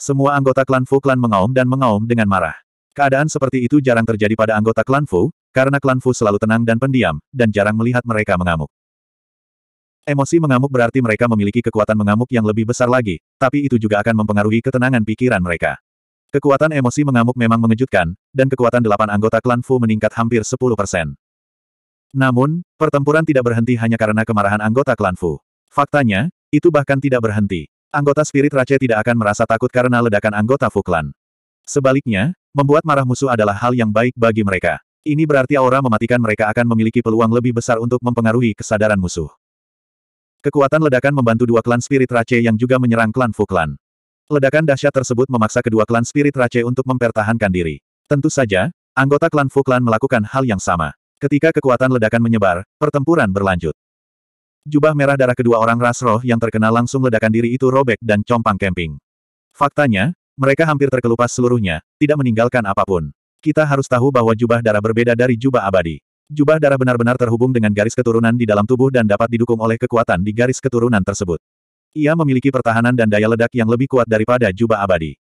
Semua anggota klan Fu klan mengaum dan mengaum dengan marah. Keadaan seperti itu jarang terjadi pada anggota klan Fu, karena klan Fu selalu tenang dan pendiam, dan jarang melihat mereka mengamuk. Emosi mengamuk berarti mereka memiliki kekuatan mengamuk yang lebih besar lagi, tapi itu juga akan mempengaruhi ketenangan pikiran mereka. Kekuatan emosi mengamuk memang mengejutkan, dan kekuatan delapan anggota klan Fu meningkat hampir 10 persen. Namun, pertempuran tidak berhenti hanya karena kemarahan anggota klan Fu. Faktanya, itu bahkan tidak berhenti. Anggota spirit Rache tidak akan merasa takut karena ledakan anggota Fuklan. Sebaliknya, membuat marah musuh adalah hal yang baik bagi mereka. Ini berarti aura mematikan mereka akan memiliki peluang lebih besar untuk mempengaruhi kesadaran musuh. Kekuatan ledakan membantu dua klan spirit Rache yang juga menyerang klan Fuklan. Ledakan dahsyat tersebut memaksa kedua klan spirit Rache untuk mempertahankan diri. Tentu saja, anggota klan Fuklan melakukan hal yang sama. Ketika kekuatan ledakan menyebar, pertempuran berlanjut. Jubah merah darah kedua orang ras roh yang terkena langsung ledakan diri itu robek dan compang camping. Faktanya, mereka hampir terkelupas seluruhnya, tidak meninggalkan apapun. Kita harus tahu bahwa jubah darah berbeda dari jubah abadi. Jubah darah benar-benar terhubung dengan garis keturunan di dalam tubuh dan dapat didukung oleh kekuatan di garis keturunan tersebut. Ia memiliki pertahanan dan daya ledak yang lebih kuat daripada jubah abadi.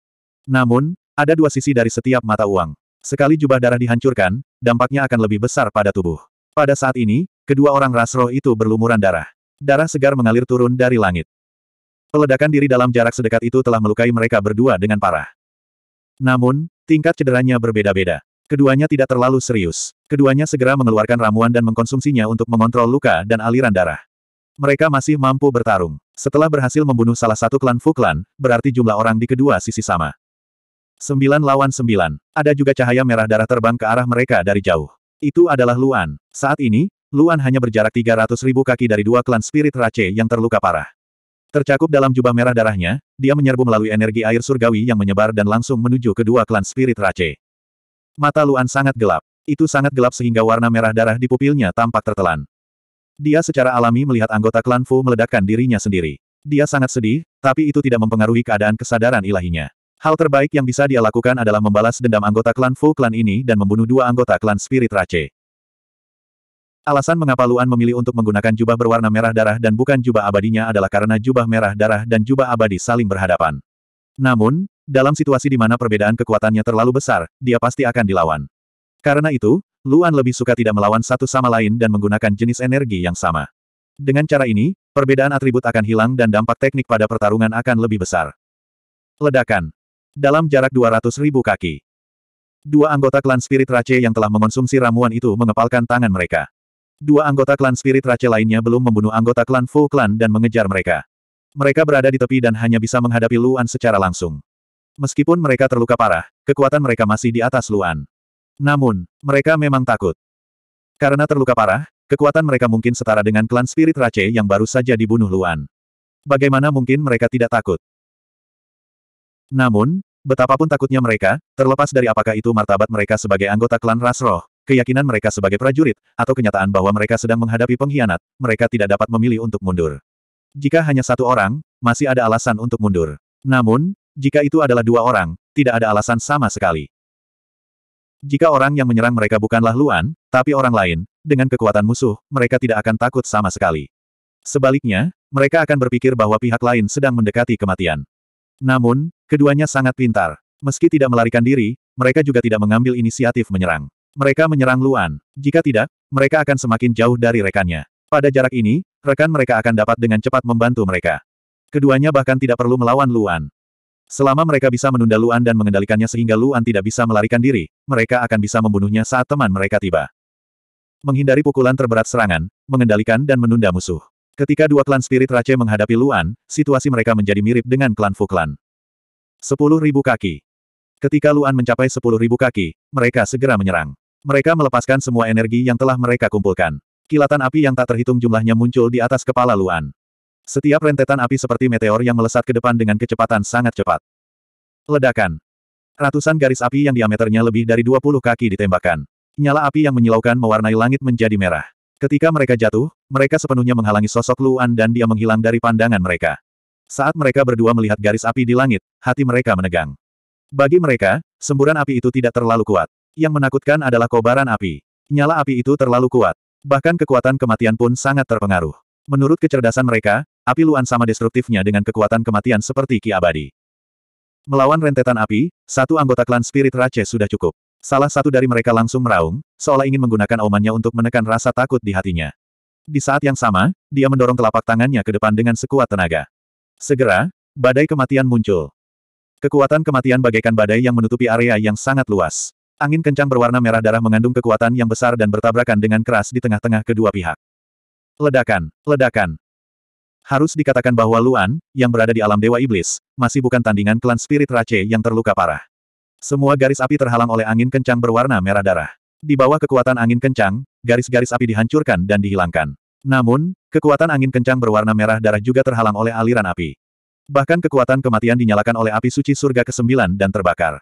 Namun, ada dua sisi dari setiap mata uang. Sekali jubah darah dihancurkan, dampaknya akan lebih besar pada tubuh. Pada saat ini, Kedua orang ras itu berlumuran darah. Darah segar mengalir turun dari langit. Peledakan diri dalam jarak sedekat itu telah melukai mereka berdua dengan parah. Namun, tingkat cederanya berbeda-beda. Keduanya tidak terlalu serius. Keduanya segera mengeluarkan ramuan dan mengkonsumsinya untuk mengontrol luka dan aliran darah. Mereka masih mampu bertarung. Setelah berhasil membunuh salah satu klan Fuklan, berarti jumlah orang di kedua sisi sama. Sembilan lawan sembilan. Ada juga cahaya merah darah terbang ke arah mereka dari jauh. Itu adalah Luan. Saat ini, Luan hanya berjarak 300 ribu kaki dari dua klan spirit Rache yang terluka parah. Tercakup dalam jubah merah darahnya, dia menyerbu melalui energi air surgawi yang menyebar dan langsung menuju kedua klan spirit Rache. Mata Luan sangat gelap. Itu sangat gelap sehingga warna merah darah di pupilnya tampak tertelan. Dia secara alami melihat anggota klan Fu meledakkan dirinya sendiri. Dia sangat sedih, tapi itu tidak mempengaruhi keadaan kesadaran ilahinya. Hal terbaik yang bisa dia lakukan adalah membalas dendam anggota klan Fu klan ini dan membunuh dua anggota klan Spirit Rache. Alasan mengapa Luan memilih untuk menggunakan jubah berwarna merah darah dan bukan jubah abadinya adalah karena jubah merah darah dan jubah abadi saling berhadapan. Namun, dalam situasi di mana perbedaan kekuatannya terlalu besar, dia pasti akan dilawan. Karena itu, Luan lebih suka tidak melawan satu sama lain dan menggunakan jenis energi yang sama. Dengan cara ini, perbedaan atribut akan hilang dan dampak teknik pada pertarungan akan lebih besar. Ledakan. Dalam jarak 200 ribu kaki. Dua anggota klan Spirit Race yang telah mengonsumsi ramuan itu mengepalkan tangan mereka. Dua anggota klan Spirit Rache lainnya belum membunuh anggota klan Fu Clan dan mengejar mereka. Mereka berada di tepi dan hanya bisa menghadapi Luan secara langsung. Meskipun mereka terluka parah, kekuatan mereka masih di atas Luan. Namun, mereka memang takut. Karena terluka parah, kekuatan mereka mungkin setara dengan klan Spirit Rache yang baru saja dibunuh Luan. Bagaimana mungkin mereka tidak takut? Namun, betapapun takutnya mereka, terlepas dari apakah itu martabat mereka sebagai anggota klan Rasroh, keyakinan mereka sebagai prajurit, atau kenyataan bahwa mereka sedang menghadapi pengkhianat, mereka tidak dapat memilih untuk mundur. Jika hanya satu orang, masih ada alasan untuk mundur. Namun, jika itu adalah dua orang, tidak ada alasan sama sekali. Jika orang yang menyerang mereka bukanlah Luan, tapi orang lain, dengan kekuatan musuh, mereka tidak akan takut sama sekali. Sebaliknya, mereka akan berpikir bahwa pihak lain sedang mendekati kematian. Namun, keduanya sangat pintar. Meski tidak melarikan diri, mereka juga tidak mengambil inisiatif menyerang mereka menyerang Luan. Jika tidak, mereka akan semakin jauh dari rekannya. Pada jarak ini, rekan mereka akan dapat dengan cepat membantu mereka. Keduanya bahkan tidak perlu melawan Luan. Selama mereka bisa menunda Luan dan mengendalikannya sehingga Luan tidak bisa melarikan diri, mereka akan bisa membunuhnya saat teman mereka tiba. Menghindari pukulan terberat serangan, mengendalikan dan menunda musuh. Ketika dua klan Spirit Race menghadapi Luan, situasi mereka menjadi mirip dengan klan Fuklan. Sepuluh 10.000 kaki. Ketika Luan mencapai 10.000 kaki, mereka segera menyerang. Mereka melepaskan semua energi yang telah mereka kumpulkan. Kilatan api yang tak terhitung jumlahnya muncul di atas kepala Luan. Setiap rentetan api seperti meteor yang melesat ke depan dengan kecepatan sangat cepat. Ledakan. Ratusan garis api yang diameternya lebih dari 20 kaki ditembakkan. Nyala api yang menyilaukan mewarnai langit menjadi merah. Ketika mereka jatuh, mereka sepenuhnya menghalangi sosok Luan dan dia menghilang dari pandangan mereka. Saat mereka berdua melihat garis api di langit, hati mereka menegang. Bagi mereka, semburan api itu tidak terlalu kuat. Yang menakutkan adalah kobaran api. Nyala api itu terlalu kuat. Bahkan kekuatan kematian pun sangat terpengaruh. Menurut kecerdasan mereka, api Luan sama destruktifnya dengan kekuatan kematian seperti Ki Abadi. Melawan rentetan api, satu anggota klan Spirit Rache sudah cukup. Salah satu dari mereka langsung meraung, seolah ingin menggunakan omannya untuk menekan rasa takut di hatinya. Di saat yang sama, dia mendorong telapak tangannya ke depan dengan sekuat tenaga. Segera, badai kematian muncul. Kekuatan kematian bagaikan badai yang menutupi area yang sangat luas. Angin kencang berwarna merah darah mengandung kekuatan yang besar dan bertabrakan dengan keras di tengah-tengah kedua pihak. Ledakan, ledakan. Harus dikatakan bahwa Luan, yang berada di alam Dewa Iblis, masih bukan tandingan klan Spirit Rache yang terluka parah. Semua garis api terhalang oleh angin kencang berwarna merah darah. Di bawah kekuatan angin kencang, garis-garis api dihancurkan dan dihilangkan. Namun, kekuatan angin kencang berwarna merah darah juga terhalang oleh aliran api. Bahkan kekuatan kematian dinyalakan oleh api suci surga ke-9 dan terbakar.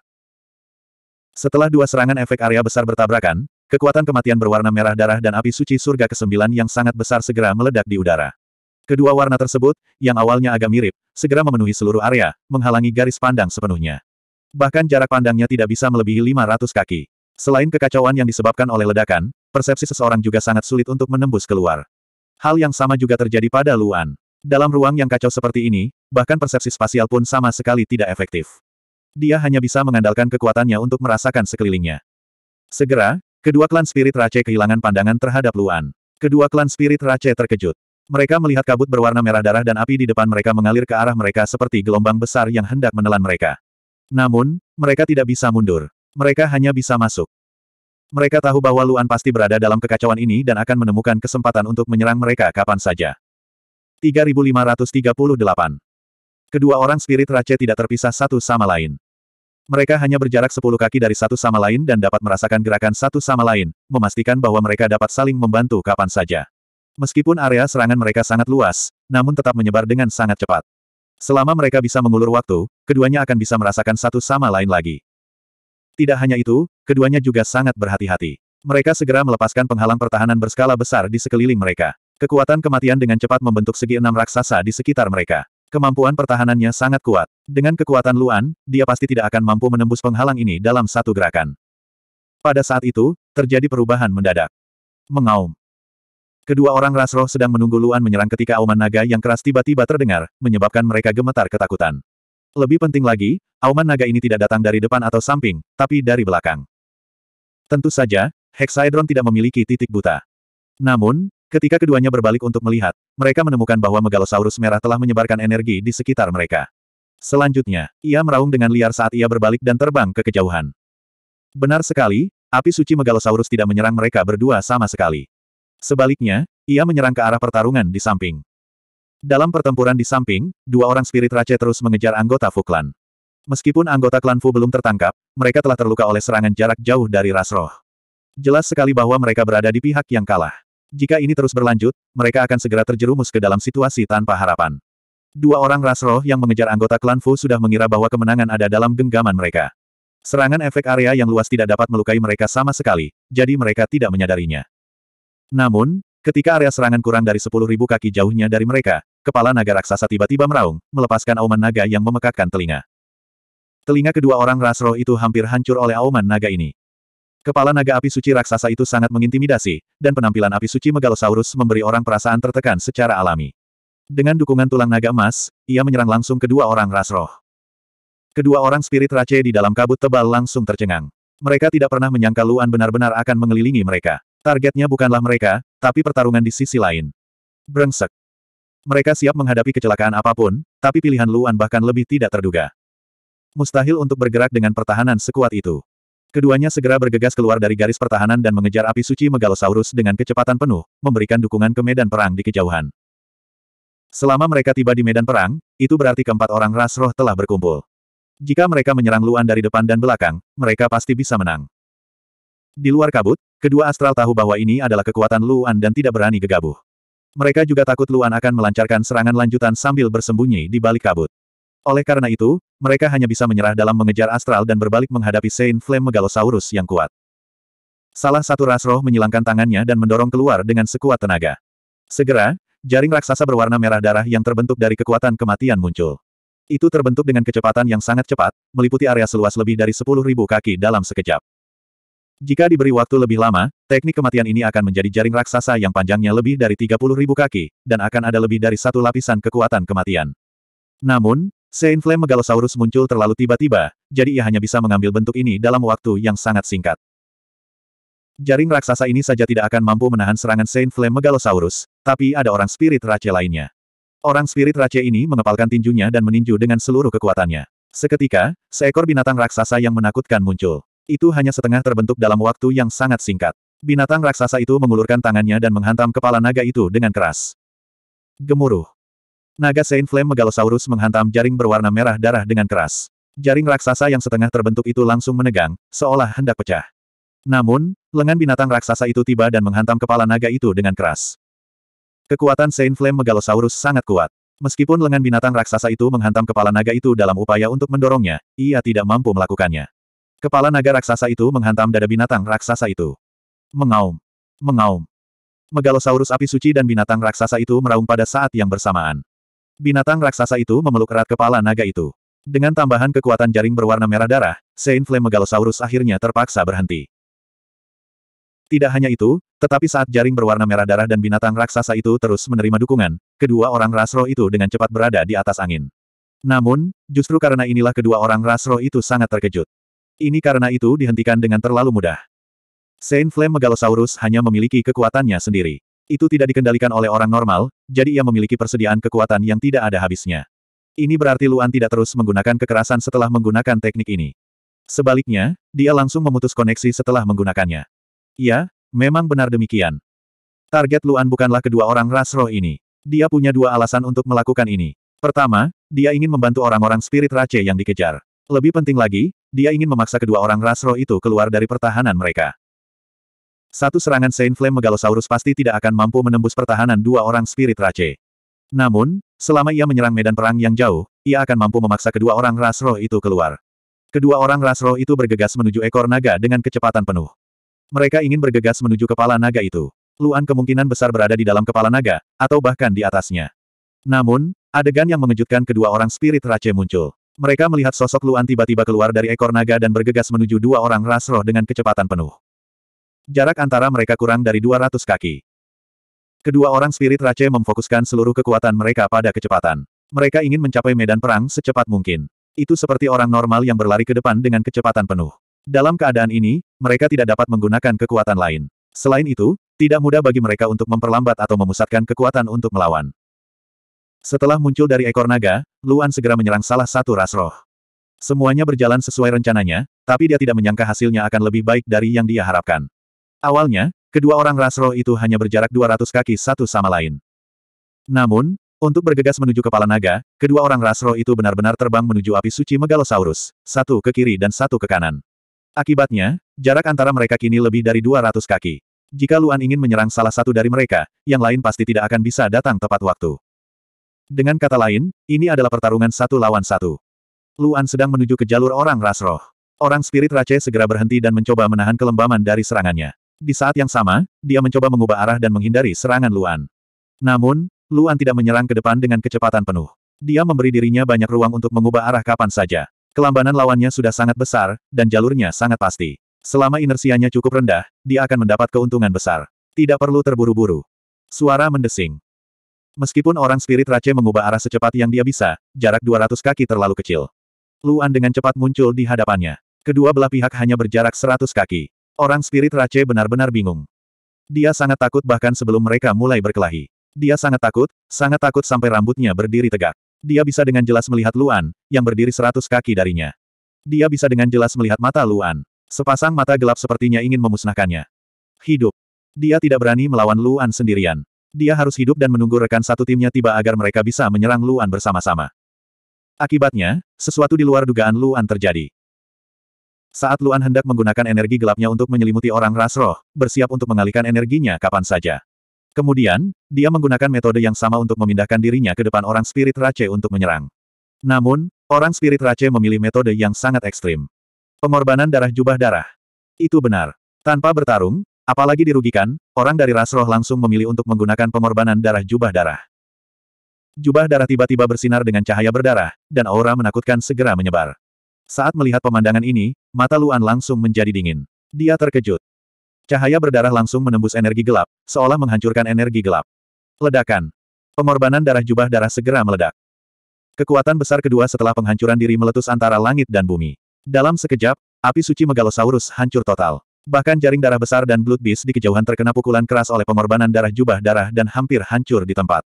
Setelah dua serangan efek area besar bertabrakan, kekuatan kematian berwarna merah darah dan api suci surga ke-9 yang sangat besar segera meledak di udara. Kedua warna tersebut, yang awalnya agak mirip, segera memenuhi seluruh area, menghalangi garis pandang sepenuhnya. Bahkan jarak pandangnya tidak bisa melebihi 500 kaki. Selain kekacauan yang disebabkan oleh ledakan, persepsi seseorang juga sangat sulit untuk menembus keluar. Hal yang sama juga terjadi pada Luan. Dalam ruang yang kacau seperti ini, bahkan persepsi spasial pun sama sekali tidak efektif dia hanya bisa mengandalkan kekuatannya untuk merasakan sekelilingnya. Segera, kedua klan spirit Rache kehilangan pandangan terhadap Luan. Kedua klan spirit Rache terkejut. Mereka melihat kabut berwarna merah darah dan api di depan mereka mengalir ke arah mereka seperti gelombang besar yang hendak menelan mereka. Namun, mereka tidak bisa mundur. Mereka hanya bisa masuk. Mereka tahu bahwa Luan pasti berada dalam kekacauan ini dan akan menemukan kesempatan untuk menyerang mereka kapan saja. 3538 Kedua orang spirit Rache tidak terpisah satu sama lain. Mereka hanya berjarak sepuluh kaki dari satu sama lain dan dapat merasakan gerakan satu sama lain, memastikan bahwa mereka dapat saling membantu kapan saja. Meskipun area serangan mereka sangat luas, namun tetap menyebar dengan sangat cepat. Selama mereka bisa mengulur waktu, keduanya akan bisa merasakan satu sama lain lagi. Tidak hanya itu, keduanya juga sangat berhati-hati. Mereka segera melepaskan penghalang pertahanan berskala besar di sekeliling mereka. Kekuatan kematian dengan cepat membentuk segi enam raksasa di sekitar mereka. Kemampuan pertahanannya sangat kuat. Dengan kekuatan Luan, dia pasti tidak akan mampu menembus penghalang ini dalam satu gerakan. Pada saat itu, terjadi perubahan mendadak. Mengaum. Kedua orang ras sedang menunggu Luan menyerang ketika auman naga yang keras tiba-tiba terdengar, menyebabkan mereka gemetar ketakutan. Lebih penting lagi, auman naga ini tidak datang dari depan atau samping, tapi dari belakang. Tentu saja, Hexaedron tidak memiliki titik buta. Namun, Ketika keduanya berbalik untuk melihat, mereka menemukan bahwa Megalosaurus merah telah menyebarkan energi di sekitar mereka. Selanjutnya, ia meraung dengan liar saat ia berbalik dan terbang ke kejauhan. Benar sekali, api suci Megalosaurus tidak menyerang mereka berdua sama sekali. Sebaliknya, ia menyerang ke arah pertarungan di samping. Dalam pertempuran di samping, dua orang spirit race terus mengejar anggota Fu Clan. Meskipun anggota klan Fu belum tertangkap, mereka telah terluka oleh serangan jarak jauh dari ras roh. Jelas sekali bahwa mereka berada di pihak yang kalah. Jika ini terus berlanjut, mereka akan segera terjerumus ke dalam situasi tanpa harapan. Dua orang ras roh yang mengejar anggota klan Fu sudah mengira bahwa kemenangan ada dalam genggaman mereka. Serangan efek area yang luas tidak dapat melukai mereka sama sekali, jadi mereka tidak menyadarinya. Namun, ketika area serangan kurang dari 10.000 kaki jauhnya dari mereka, kepala naga raksasa tiba-tiba meraung, melepaskan auman naga yang memekakkan telinga. Telinga kedua orang ras roh itu hampir hancur oleh auman naga ini. Kepala naga api suci raksasa itu sangat mengintimidasi, dan penampilan api suci Megalosaurus memberi orang perasaan tertekan secara alami. Dengan dukungan tulang naga emas, ia menyerang langsung kedua orang Rasroh. Kedua orang spirit race di dalam kabut tebal langsung tercengang. Mereka tidak pernah menyangka Luan benar-benar akan mengelilingi mereka. Targetnya bukanlah mereka, tapi pertarungan di sisi lain. Brengsek. Mereka siap menghadapi kecelakaan apapun, tapi pilihan Luan bahkan lebih tidak terduga. Mustahil untuk bergerak dengan pertahanan sekuat itu. Keduanya segera bergegas keluar dari garis pertahanan dan mengejar api suci Megalosaurus dengan kecepatan penuh, memberikan dukungan ke medan perang di kejauhan. Selama mereka tiba di medan perang, itu berarti keempat orang ras roh telah berkumpul. Jika mereka menyerang Luan dari depan dan belakang, mereka pasti bisa menang. Di luar kabut, kedua astral tahu bahwa ini adalah kekuatan Luan dan tidak berani gegabah. Mereka juga takut Luan akan melancarkan serangan lanjutan sambil bersembunyi di balik kabut. Oleh karena itu, mereka hanya bisa menyerah dalam mengejar astral dan berbalik menghadapi Saint Flame Megalosaurus yang kuat. Salah satu ras roh menyilangkan tangannya dan mendorong keluar dengan sekuat tenaga. Segera, jaring raksasa berwarna merah darah yang terbentuk dari kekuatan kematian muncul. Itu terbentuk dengan kecepatan yang sangat cepat, meliputi area seluas lebih dari 10.000 kaki dalam sekejap. Jika diberi waktu lebih lama, teknik kematian ini akan menjadi jaring raksasa yang panjangnya lebih dari 30.000 kaki, dan akan ada lebih dari satu lapisan kekuatan kematian. Namun, Sein Flame Megalosaurus muncul terlalu tiba-tiba, jadi ia hanya bisa mengambil bentuk ini dalam waktu yang sangat singkat. Jaring raksasa ini saja tidak akan mampu menahan serangan Saint Flame Megalosaurus, tapi ada orang spirit race lainnya. Orang spirit race ini mengepalkan tinjunya dan meninju dengan seluruh kekuatannya. Seketika, seekor binatang raksasa yang menakutkan muncul. Itu hanya setengah terbentuk dalam waktu yang sangat singkat. Binatang raksasa itu mengulurkan tangannya dan menghantam kepala naga itu dengan keras. Gemuruh. Naga Saint Flame Megalosaurus menghantam jaring berwarna merah darah dengan keras. Jaring raksasa yang setengah terbentuk itu langsung menegang, seolah hendak pecah. Namun, lengan binatang raksasa itu tiba dan menghantam kepala naga itu dengan keras. Kekuatan Saint Flame Megalosaurus sangat kuat. Meskipun lengan binatang raksasa itu menghantam kepala naga itu dalam upaya untuk mendorongnya, ia tidak mampu melakukannya. Kepala naga raksasa itu menghantam dada binatang raksasa itu. Mengaum. Mengaum. Megalosaurus api suci dan binatang raksasa itu meraung pada saat yang bersamaan. Binatang raksasa itu memeluk erat kepala naga itu. Dengan tambahan kekuatan jaring berwarna merah darah, Saint Flame Megalosaurus akhirnya terpaksa berhenti. Tidak hanya itu, tetapi saat jaring berwarna merah darah dan binatang raksasa itu terus menerima dukungan, kedua orang Rasro itu dengan cepat berada di atas angin. Namun, justru karena inilah kedua orang Rasro itu sangat terkejut. Ini karena itu dihentikan dengan terlalu mudah. Saint Flame Megalosaurus hanya memiliki kekuatannya sendiri. Itu tidak dikendalikan oleh orang normal, jadi ia memiliki persediaan kekuatan yang tidak ada habisnya. Ini berarti Luan tidak terus menggunakan kekerasan setelah menggunakan teknik ini. Sebaliknya, dia langsung memutus koneksi setelah menggunakannya. Ya, memang benar demikian. Target Luan bukanlah kedua orang ras roh ini. Dia punya dua alasan untuk melakukan ini. Pertama, dia ingin membantu orang-orang spirit race yang dikejar. Lebih penting lagi, dia ingin memaksa kedua orang ras roh itu keluar dari pertahanan mereka. Satu serangan Saint Flame Megalosaurus pasti tidak akan mampu menembus pertahanan dua orang Spirit Race. Namun, selama ia menyerang medan perang yang jauh, ia akan mampu memaksa kedua orang ras roh itu keluar. Kedua orang ras roh itu bergegas menuju ekor naga dengan kecepatan penuh. Mereka ingin bergegas menuju kepala naga itu. Luan kemungkinan besar berada di dalam kepala naga, atau bahkan di atasnya. Namun, adegan yang mengejutkan kedua orang spirit Rache muncul. Mereka melihat sosok Luan tiba-tiba keluar dari ekor naga dan bergegas menuju dua orang ras roh dengan kecepatan penuh. Jarak antara mereka kurang dari 200 kaki. Kedua orang spirit race memfokuskan seluruh kekuatan mereka pada kecepatan. Mereka ingin mencapai medan perang secepat mungkin. Itu seperti orang normal yang berlari ke depan dengan kecepatan penuh. Dalam keadaan ini, mereka tidak dapat menggunakan kekuatan lain. Selain itu, tidak mudah bagi mereka untuk memperlambat atau memusatkan kekuatan untuk melawan. Setelah muncul dari ekor naga, Luan segera menyerang salah satu ras roh. Semuanya berjalan sesuai rencananya, tapi dia tidak menyangka hasilnya akan lebih baik dari yang dia harapkan. Awalnya, kedua orang ras roh itu hanya berjarak 200 kaki satu sama lain. Namun, untuk bergegas menuju kepala naga, kedua orang ras roh itu benar-benar terbang menuju api suci Megalosaurus, satu ke kiri dan satu ke kanan. Akibatnya, jarak antara mereka kini lebih dari 200 kaki. Jika Luan ingin menyerang salah satu dari mereka, yang lain pasti tidak akan bisa datang tepat waktu. Dengan kata lain, ini adalah pertarungan satu lawan satu. Luan sedang menuju ke jalur orang ras roh. Orang spirit Rache segera berhenti dan mencoba menahan kelembaman dari serangannya. Di saat yang sama, dia mencoba mengubah arah dan menghindari serangan Luan. Namun, Luan tidak menyerang ke depan dengan kecepatan penuh. Dia memberi dirinya banyak ruang untuk mengubah arah kapan saja. Kelambanan lawannya sudah sangat besar, dan jalurnya sangat pasti. Selama inersianya cukup rendah, dia akan mendapat keuntungan besar. Tidak perlu terburu-buru. Suara mendesing. Meskipun orang spirit Race mengubah arah secepat yang dia bisa, jarak 200 kaki terlalu kecil. Luan dengan cepat muncul di hadapannya. Kedua belah pihak hanya berjarak 100 kaki. Orang spirit Rache benar-benar bingung. Dia sangat takut bahkan sebelum mereka mulai berkelahi. Dia sangat takut, sangat takut sampai rambutnya berdiri tegak. Dia bisa dengan jelas melihat Luan, yang berdiri seratus kaki darinya. Dia bisa dengan jelas melihat mata Luan. Sepasang mata gelap sepertinya ingin memusnahkannya. Hidup. Dia tidak berani melawan Luan sendirian. Dia harus hidup dan menunggu rekan satu timnya tiba agar mereka bisa menyerang Luan bersama-sama. Akibatnya, sesuatu di luar dugaan Luan terjadi. Saat Luan hendak menggunakan energi gelapnya untuk menyelimuti orang ras roh, bersiap untuk mengalihkan energinya kapan saja. Kemudian, dia menggunakan metode yang sama untuk memindahkan dirinya ke depan orang spirit race untuk menyerang. Namun, orang spirit race memilih metode yang sangat ekstrim. Pengorbanan darah jubah darah. Itu benar. Tanpa bertarung, apalagi dirugikan, orang dari ras roh langsung memilih untuk menggunakan pengorbanan darah jubah darah. Jubah darah tiba-tiba bersinar dengan cahaya berdarah, dan aura menakutkan segera menyebar. Saat melihat pemandangan ini, mata Luan langsung menjadi dingin. Dia terkejut. Cahaya berdarah langsung menembus energi gelap, seolah menghancurkan energi gelap. Ledakan. Pengorbanan darah jubah darah segera meledak. Kekuatan besar kedua setelah penghancuran diri meletus antara langit dan bumi. Dalam sekejap, api suci Megalosaurus hancur total. Bahkan jaring darah besar dan Blood Beast di kejauhan terkena pukulan keras oleh pengorbanan darah jubah darah dan hampir hancur di tempat.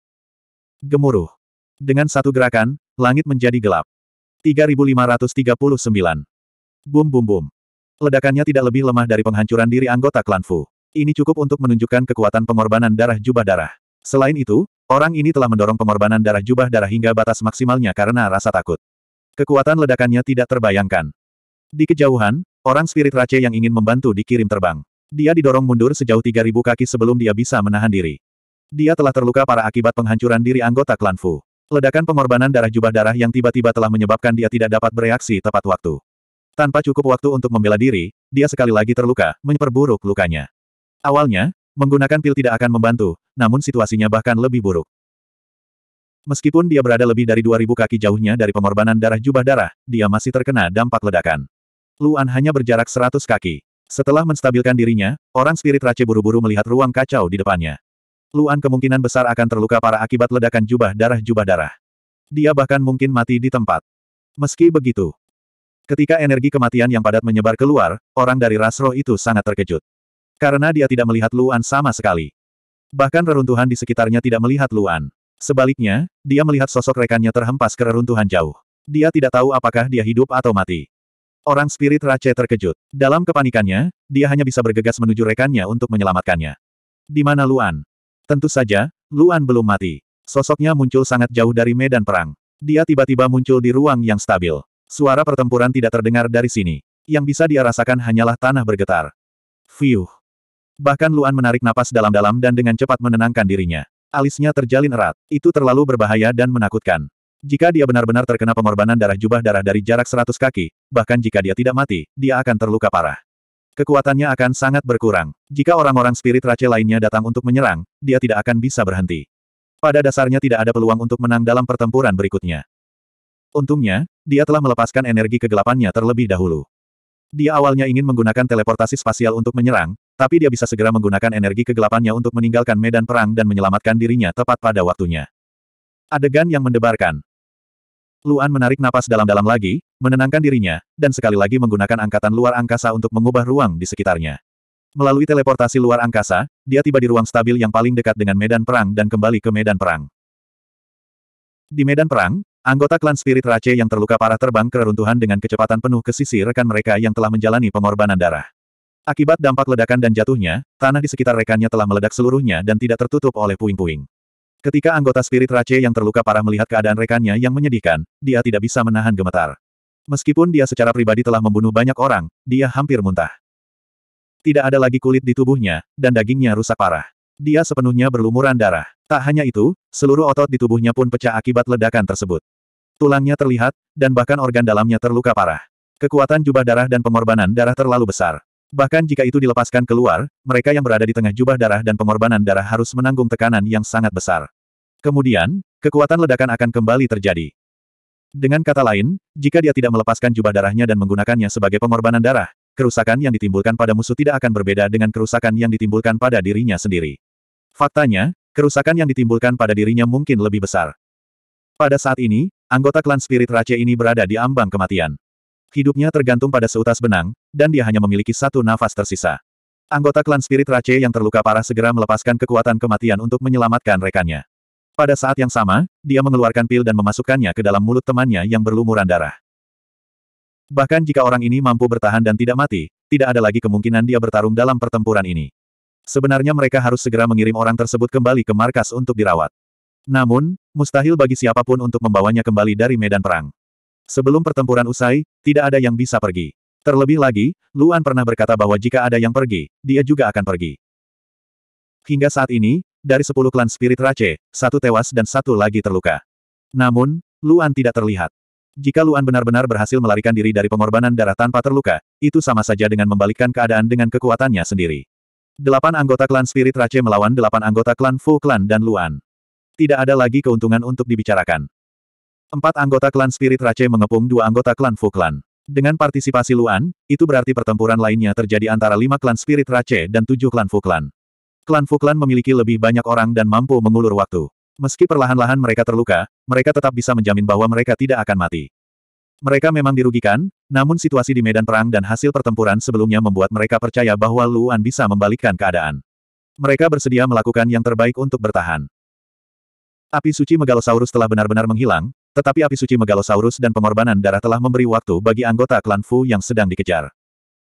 Gemuruh. Dengan satu gerakan, langit menjadi gelap. 3539. Bum bum bum. Ledakannya tidak lebih lemah dari penghancuran diri anggota klan Fu. Ini cukup untuk menunjukkan kekuatan pengorbanan darah jubah darah. Selain itu, orang ini telah mendorong pengorbanan darah jubah darah hingga batas maksimalnya karena rasa takut. Kekuatan ledakannya tidak terbayangkan. Di kejauhan, orang spirit race yang ingin membantu dikirim terbang. Dia didorong mundur sejauh 3000 kaki sebelum dia bisa menahan diri. Dia telah terluka para akibat penghancuran diri anggota klan Fu. Ledakan pengorbanan darah jubah darah yang tiba-tiba telah menyebabkan dia tidak dapat bereaksi tepat waktu. Tanpa cukup waktu untuk membela diri, dia sekali lagi terluka, memperburuk lukanya. Awalnya, menggunakan pil tidak akan membantu, namun situasinya bahkan lebih buruk. Meskipun dia berada lebih dari 2000 kaki jauhnya dari pengorbanan darah jubah darah, dia masih terkena dampak ledakan. Luan hanya berjarak 100 kaki. Setelah menstabilkan dirinya, orang spirit Race buru-buru melihat ruang kacau di depannya. Luan kemungkinan besar akan terluka parah akibat ledakan jubah darah-jubah darah. Dia bahkan mungkin mati di tempat. Meski begitu, ketika energi kematian yang padat menyebar keluar, orang dari ras itu sangat terkejut. Karena dia tidak melihat Luan sama sekali. Bahkan reruntuhan di sekitarnya tidak melihat Luan. Sebaliknya, dia melihat sosok rekannya terhempas ke reruntuhan jauh. Dia tidak tahu apakah dia hidup atau mati. Orang spirit Rache terkejut. Dalam kepanikannya, dia hanya bisa bergegas menuju rekannya untuk menyelamatkannya. Di mana Luan? Tentu saja, Luan belum mati. Sosoknya muncul sangat jauh dari medan perang. Dia tiba-tiba muncul di ruang yang stabil. Suara pertempuran tidak terdengar dari sini. Yang bisa dia rasakan hanyalah tanah bergetar. Fiuh. Bahkan Luan menarik napas dalam-dalam dan dengan cepat menenangkan dirinya. Alisnya terjalin erat. Itu terlalu berbahaya dan menakutkan. Jika dia benar-benar terkena pengorbanan darah jubah darah dari jarak 100 kaki, bahkan jika dia tidak mati, dia akan terluka parah kekuatannya akan sangat berkurang. Jika orang-orang spirit race lainnya datang untuk menyerang, dia tidak akan bisa berhenti. Pada dasarnya tidak ada peluang untuk menang dalam pertempuran berikutnya. Untungnya, dia telah melepaskan energi kegelapannya terlebih dahulu. Dia awalnya ingin menggunakan teleportasi spasial untuk menyerang, tapi dia bisa segera menggunakan energi kegelapannya untuk meninggalkan medan perang dan menyelamatkan dirinya tepat pada waktunya. Adegan yang mendebarkan. Luan menarik napas dalam-dalam lagi, menenangkan dirinya, dan sekali lagi menggunakan angkatan luar angkasa untuk mengubah ruang di sekitarnya. Melalui teleportasi luar angkasa, dia tiba di ruang stabil yang paling dekat dengan medan perang dan kembali ke medan perang. Di medan perang, anggota klan Spirit Race yang terluka parah terbang ke reruntuhan dengan kecepatan penuh ke sisi rekan mereka yang telah menjalani pengorbanan darah. Akibat dampak ledakan dan jatuhnya, tanah di sekitar rekannya telah meledak seluruhnya dan tidak tertutup oleh puing-puing. Ketika anggota spirit Rache yang terluka parah melihat keadaan rekannya yang menyedihkan, dia tidak bisa menahan gemetar. Meskipun dia secara pribadi telah membunuh banyak orang, dia hampir muntah. Tidak ada lagi kulit di tubuhnya, dan dagingnya rusak parah. Dia sepenuhnya berlumuran darah. Tak hanya itu, seluruh otot di tubuhnya pun pecah akibat ledakan tersebut. Tulangnya terlihat, dan bahkan organ dalamnya terluka parah. Kekuatan jubah darah dan pengorbanan darah terlalu besar. Bahkan jika itu dilepaskan keluar, mereka yang berada di tengah jubah darah dan pengorbanan darah harus menanggung tekanan yang sangat besar. Kemudian, kekuatan ledakan akan kembali terjadi. Dengan kata lain, jika dia tidak melepaskan jubah darahnya dan menggunakannya sebagai pengorbanan darah, kerusakan yang ditimbulkan pada musuh tidak akan berbeda dengan kerusakan yang ditimbulkan pada dirinya sendiri. Faktanya, kerusakan yang ditimbulkan pada dirinya mungkin lebih besar. Pada saat ini, anggota klan Spirit raja ini berada di ambang kematian. Hidupnya tergantung pada seutas benang, dan dia hanya memiliki satu nafas tersisa. Anggota klan Spirit Rache yang terluka parah segera melepaskan kekuatan kematian untuk menyelamatkan rekannya. Pada saat yang sama, dia mengeluarkan pil dan memasukkannya ke dalam mulut temannya yang berlumuran darah. Bahkan jika orang ini mampu bertahan dan tidak mati, tidak ada lagi kemungkinan dia bertarung dalam pertempuran ini. Sebenarnya mereka harus segera mengirim orang tersebut kembali ke markas untuk dirawat. Namun, mustahil bagi siapapun untuk membawanya kembali dari medan perang. Sebelum pertempuran usai, tidak ada yang bisa pergi. Terlebih lagi, Luan pernah berkata bahwa jika ada yang pergi, dia juga akan pergi. Hingga saat ini, dari sepuluh klan spirit Rache, satu tewas dan satu lagi terluka. Namun, Luan tidak terlihat. Jika Luan benar-benar berhasil melarikan diri dari pengorbanan darah tanpa terluka, itu sama saja dengan membalikkan keadaan dengan kekuatannya sendiri. Delapan anggota klan Spirit Rache melawan delapan anggota klan Fu Klan dan Luan. Tidak ada lagi keuntungan untuk dibicarakan. Empat anggota klan Spirit Rache mengepung dua anggota klan Fu Clan. Dengan partisipasi Luan, itu berarti pertempuran lainnya terjadi antara lima klan Spirit Rache dan tujuh klan Fu Clan. Klan Fu Clan memiliki lebih banyak orang dan mampu mengulur waktu. Meski perlahan-lahan mereka terluka, mereka tetap bisa menjamin bahwa mereka tidak akan mati. Mereka memang dirugikan, namun situasi di medan perang dan hasil pertempuran sebelumnya membuat mereka percaya bahwa Luan bisa membalikkan keadaan. Mereka bersedia melakukan yang terbaik untuk bertahan. Api suci Megalosaurus telah benar-benar menghilang, tetapi api suci Megalosaurus dan pengorbanan darah telah memberi waktu bagi anggota klan Fu yang sedang dikejar.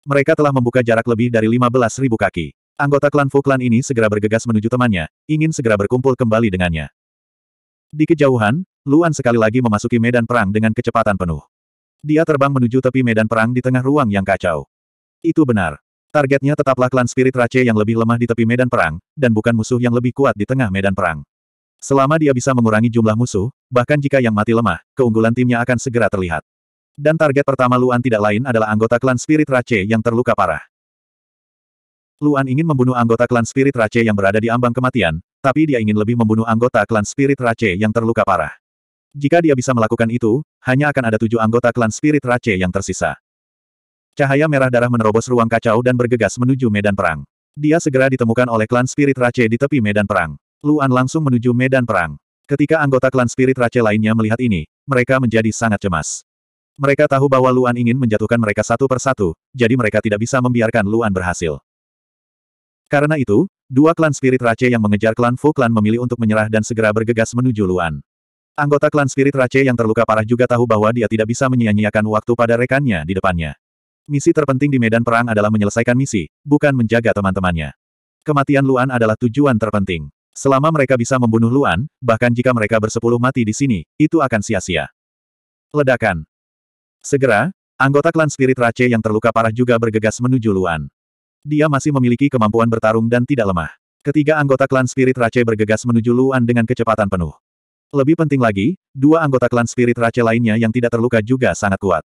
Mereka telah membuka jarak lebih dari 15.000 kaki. Anggota klan Fu klan ini segera bergegas menuju temannya, ingin segera berkumpul kembali dengannya. Di kejauhan, Luan sekali lagi memasuki medan perang dengan kecepatan penuh. Dia terbang menuju tepi medan perang di tengah ruang yang kacau. Itu benar. Targetnya tetaplah klan Spirit Rache yang lebih lemah di tepi medan perang, dan bukan musuh yang lebih kuat di tengah medan perang. Selama dia bisa mengurangi jumlah musuh, Bahkan jika yang mati lemah, keunggulan timnya akan segera terlihat. Dan target pertama Luan tidak lain adalah anggota klan Spirit Rache yang terluka parah. Luan ingin membunuh anggota klan Spirit Rache yang berada di ambang kematian, tapi dia ingin lebih membunuh anggota klan Spirit Rache yang terluka parah. Jika dia bisa melakukan itu, hanya akan ada tujuh anggota klan Spirit Rache yang tersisa. Cahaya merah darah menerobos ruang kacau dan bergegas menuju medan perang. Dia segera ditemukan oleh klan Spirit Rache di tepi medan perang. Luan langsung menuju medan perang. Ketika anggota klan spirit Rache lainnya melihat ini, mereka menjadi sangat cemas. Mereka tahu bahwa Luan ingin menjatuhkan mereka satu persatu, jadi mereka tidak bisa membiarkan Luan berhasil. Karena itu, dua klan spirit Rache yang mengejar klan Fu klan memilih untuk menyerah dan segera bergegas menuju Luan. Anggota klan spirit Rache yang terluka parah juga tahu bahwa dia tidak bisa menyia-nyiakan waktu pada rekannya di depannya. Misi terpenting di medan perang adalah menyelesaikan misi, bukan menjaga teman-temannya. Kematian Luan adalah tujuan terpenting. Selama mereka bisa membunuh Luan, bahkan jika mereka bersepuluh mati di sini, itu akan sia-sia. Ledakan. Segera, anggota klan Spirit Race yang terluka parah juga bergegas menuju Luan. Dia masih memiliki kemampuan bertarung dan tidak lemah. Ketiga anggota klan Spirit Race bergegas menuju Luan dengan kecepatan penuh. Lebih penting lagi, dua anggota klan Spirit Race lainnya yang tidak terluka juga sangat kuat.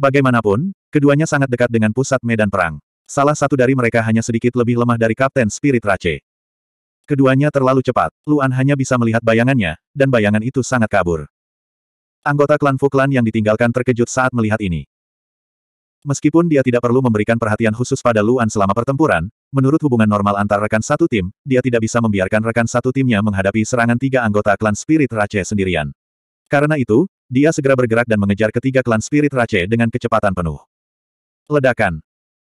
Bagaimanapun, keduanya sangat dekat dengan pusat medan perang. Salah satu dari mereka hanya sedikit lebih lemah dari Kapten Spirit Race. Keduanya terlalu cepat, Luan hanya bisa melihat bayangannya, dan bayangan itu sangat kabur. Anggota klan Fuklan yang ditinggalkan terkejut saat melihat ini. Meskipun dia tidak perlu memberikan perhatian khusus pada Luan selama pertempuran, menurut hubungan normal antar rekan satu tim, dia tidak bisa membiarkan rekan satu timnya menghadapi serangan tiga anggota klan Spirit Rache sendirian. Karena itu, dia segera bergerak dan mengejar ketiga klan Spirit Rache dengan kecepatan penuh. Ledakan.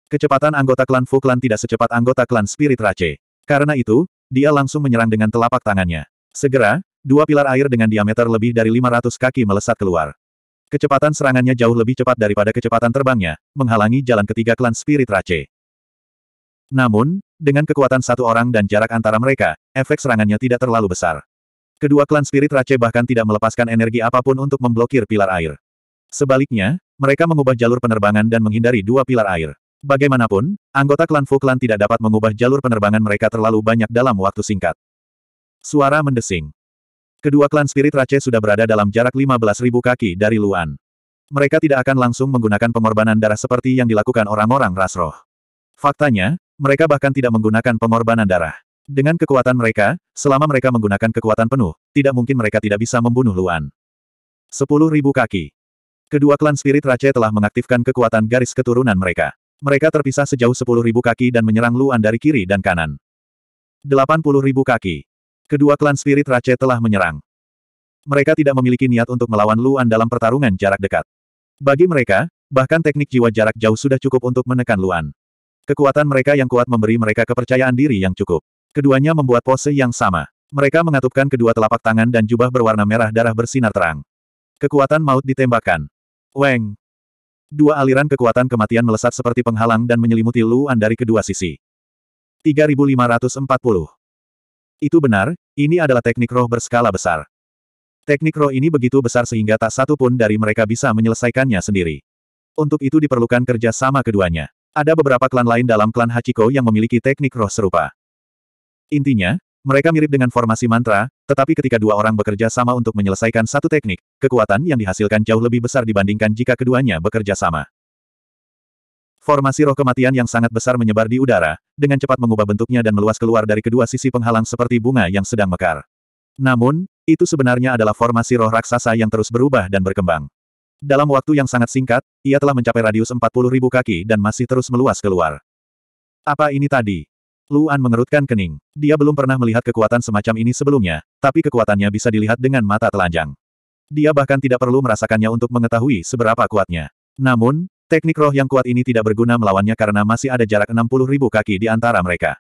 Kecepatan anggota klan Fu Klan tidak secepat anggota klan Spirit Rache. Karena itu, dia langsung menyerang dengan telapak tangannya. Segera, dua pilar air dengan diameter lebih dari 500 kaki melesat keluar. Kecepatan serangannya jauh lebih cepat daripada kecepatan terbangnya, menghalangi jalan ketiga klan Spirit Race. Namun, dengan kekuatan satu orang dan jarak antara mereka, efek serangannya tidak terlalu besar. Kedua klan Spirit Race bahkan tidak melepaskan energi apapun untuk memblokir pilar air. Sebaliknya, mereka mengubah jalur penerbangan dan menghindari dua pilar air. Bagaimanapun, anggota klan Fu Klan tidak dapat mengubah jalur penerbangan mereka terlalu banyak dalam waktu singkat. Suara mendesing. Kedua klan Spirit Rache sudah berada dalam jarak 15.000 kaki dari Luan. Mereka tidak akan langsung menggunakan pengorbanan darah seperti yang dilakukan orang-orang ras roh. Faktanya, mereka bahkan tidak menggunakan pengorbanan darah. Dengan kekuatan mereka, selama mereka menggunakan kekuatan penuh, tidak mungkin mereka tidak bisa membunuh Luan. 10.000 kaki. Kedua klan Spirit Rache telah mengaktifkan kekuatan garis keturunan mereka. Mereka terpisah sejauh sepuluh ribu kaki dan menyerang Luan dari kiri dan kanan. Delapan puluh ribu kaki. Kedua klan Spirit Rache telah menyerang. Mereka tidak memiliki niat untuk melawan Luan dalam pertarungan jarak dekat. Bagi mereka, bahkan teknik jiwa jarak jauh sudah cukup untuk menekan Luan. Kekuatan mereka yang kuat memberi mereka kepercayaan diri yang cukup. Keduanya membuat pose yang sama. Mereka mengatupkan kedua telapak tangan dan jubah berwarna merah darah bersinar terang. Kekuatan maut ditembakkan. Weng! Dua aliran kekuatan kematian melesat seperti penghalang dan menyelimuti Luan dari kedua sisi. 3540. Itu benar, ini adalah teknik roh berskala besar. Teknik roh ini begitu besar sehingga tak satu pun dari mereka bisa menyelesaikannya sendiri. Untuk itu diperlukan kerja sama keduanya. Ada beberapa klan lain dalam klan Hachiko yang memiliki teknik roh serupa. Intinya, mereka mirip dengan formasi mantra, tetapi ketika dua orang bekerja sama untuk menyelesaikan satu teknik, kekuatan yang dihasilkan jauh lebih besar dibandingkan jika keduanya bekerja sama. Formasi roh kematian yang sangat besar menyebar di udara, dengan cepat mengubah bentuknya dan meluas keluar dari kedua sisi penghalang seperti bunga yang sedang mekar. Namun, itu sebenarnya adalah formasi roh raksasa yang terus berubah dan berkembang. Dalam waktu yang sangat singkat, ia telah mencapai radius 40.000 kaki dan masih terus meluas keluar. Apa ini tadi? Luan mengerutkan kening. Dia belum pernah melihat kekuatan semacam ini sebelumnya, tapi kekuatannya bisa dilihat dengan mata telanjang. Dia bahkan tidak perlu merasakannya untuk mengetahui seberapa kuatnya. Namun, teknik roh yang kuat ini tidak berguna melawannya karena masih ada jarak 60 ribu kaki di antara mereka.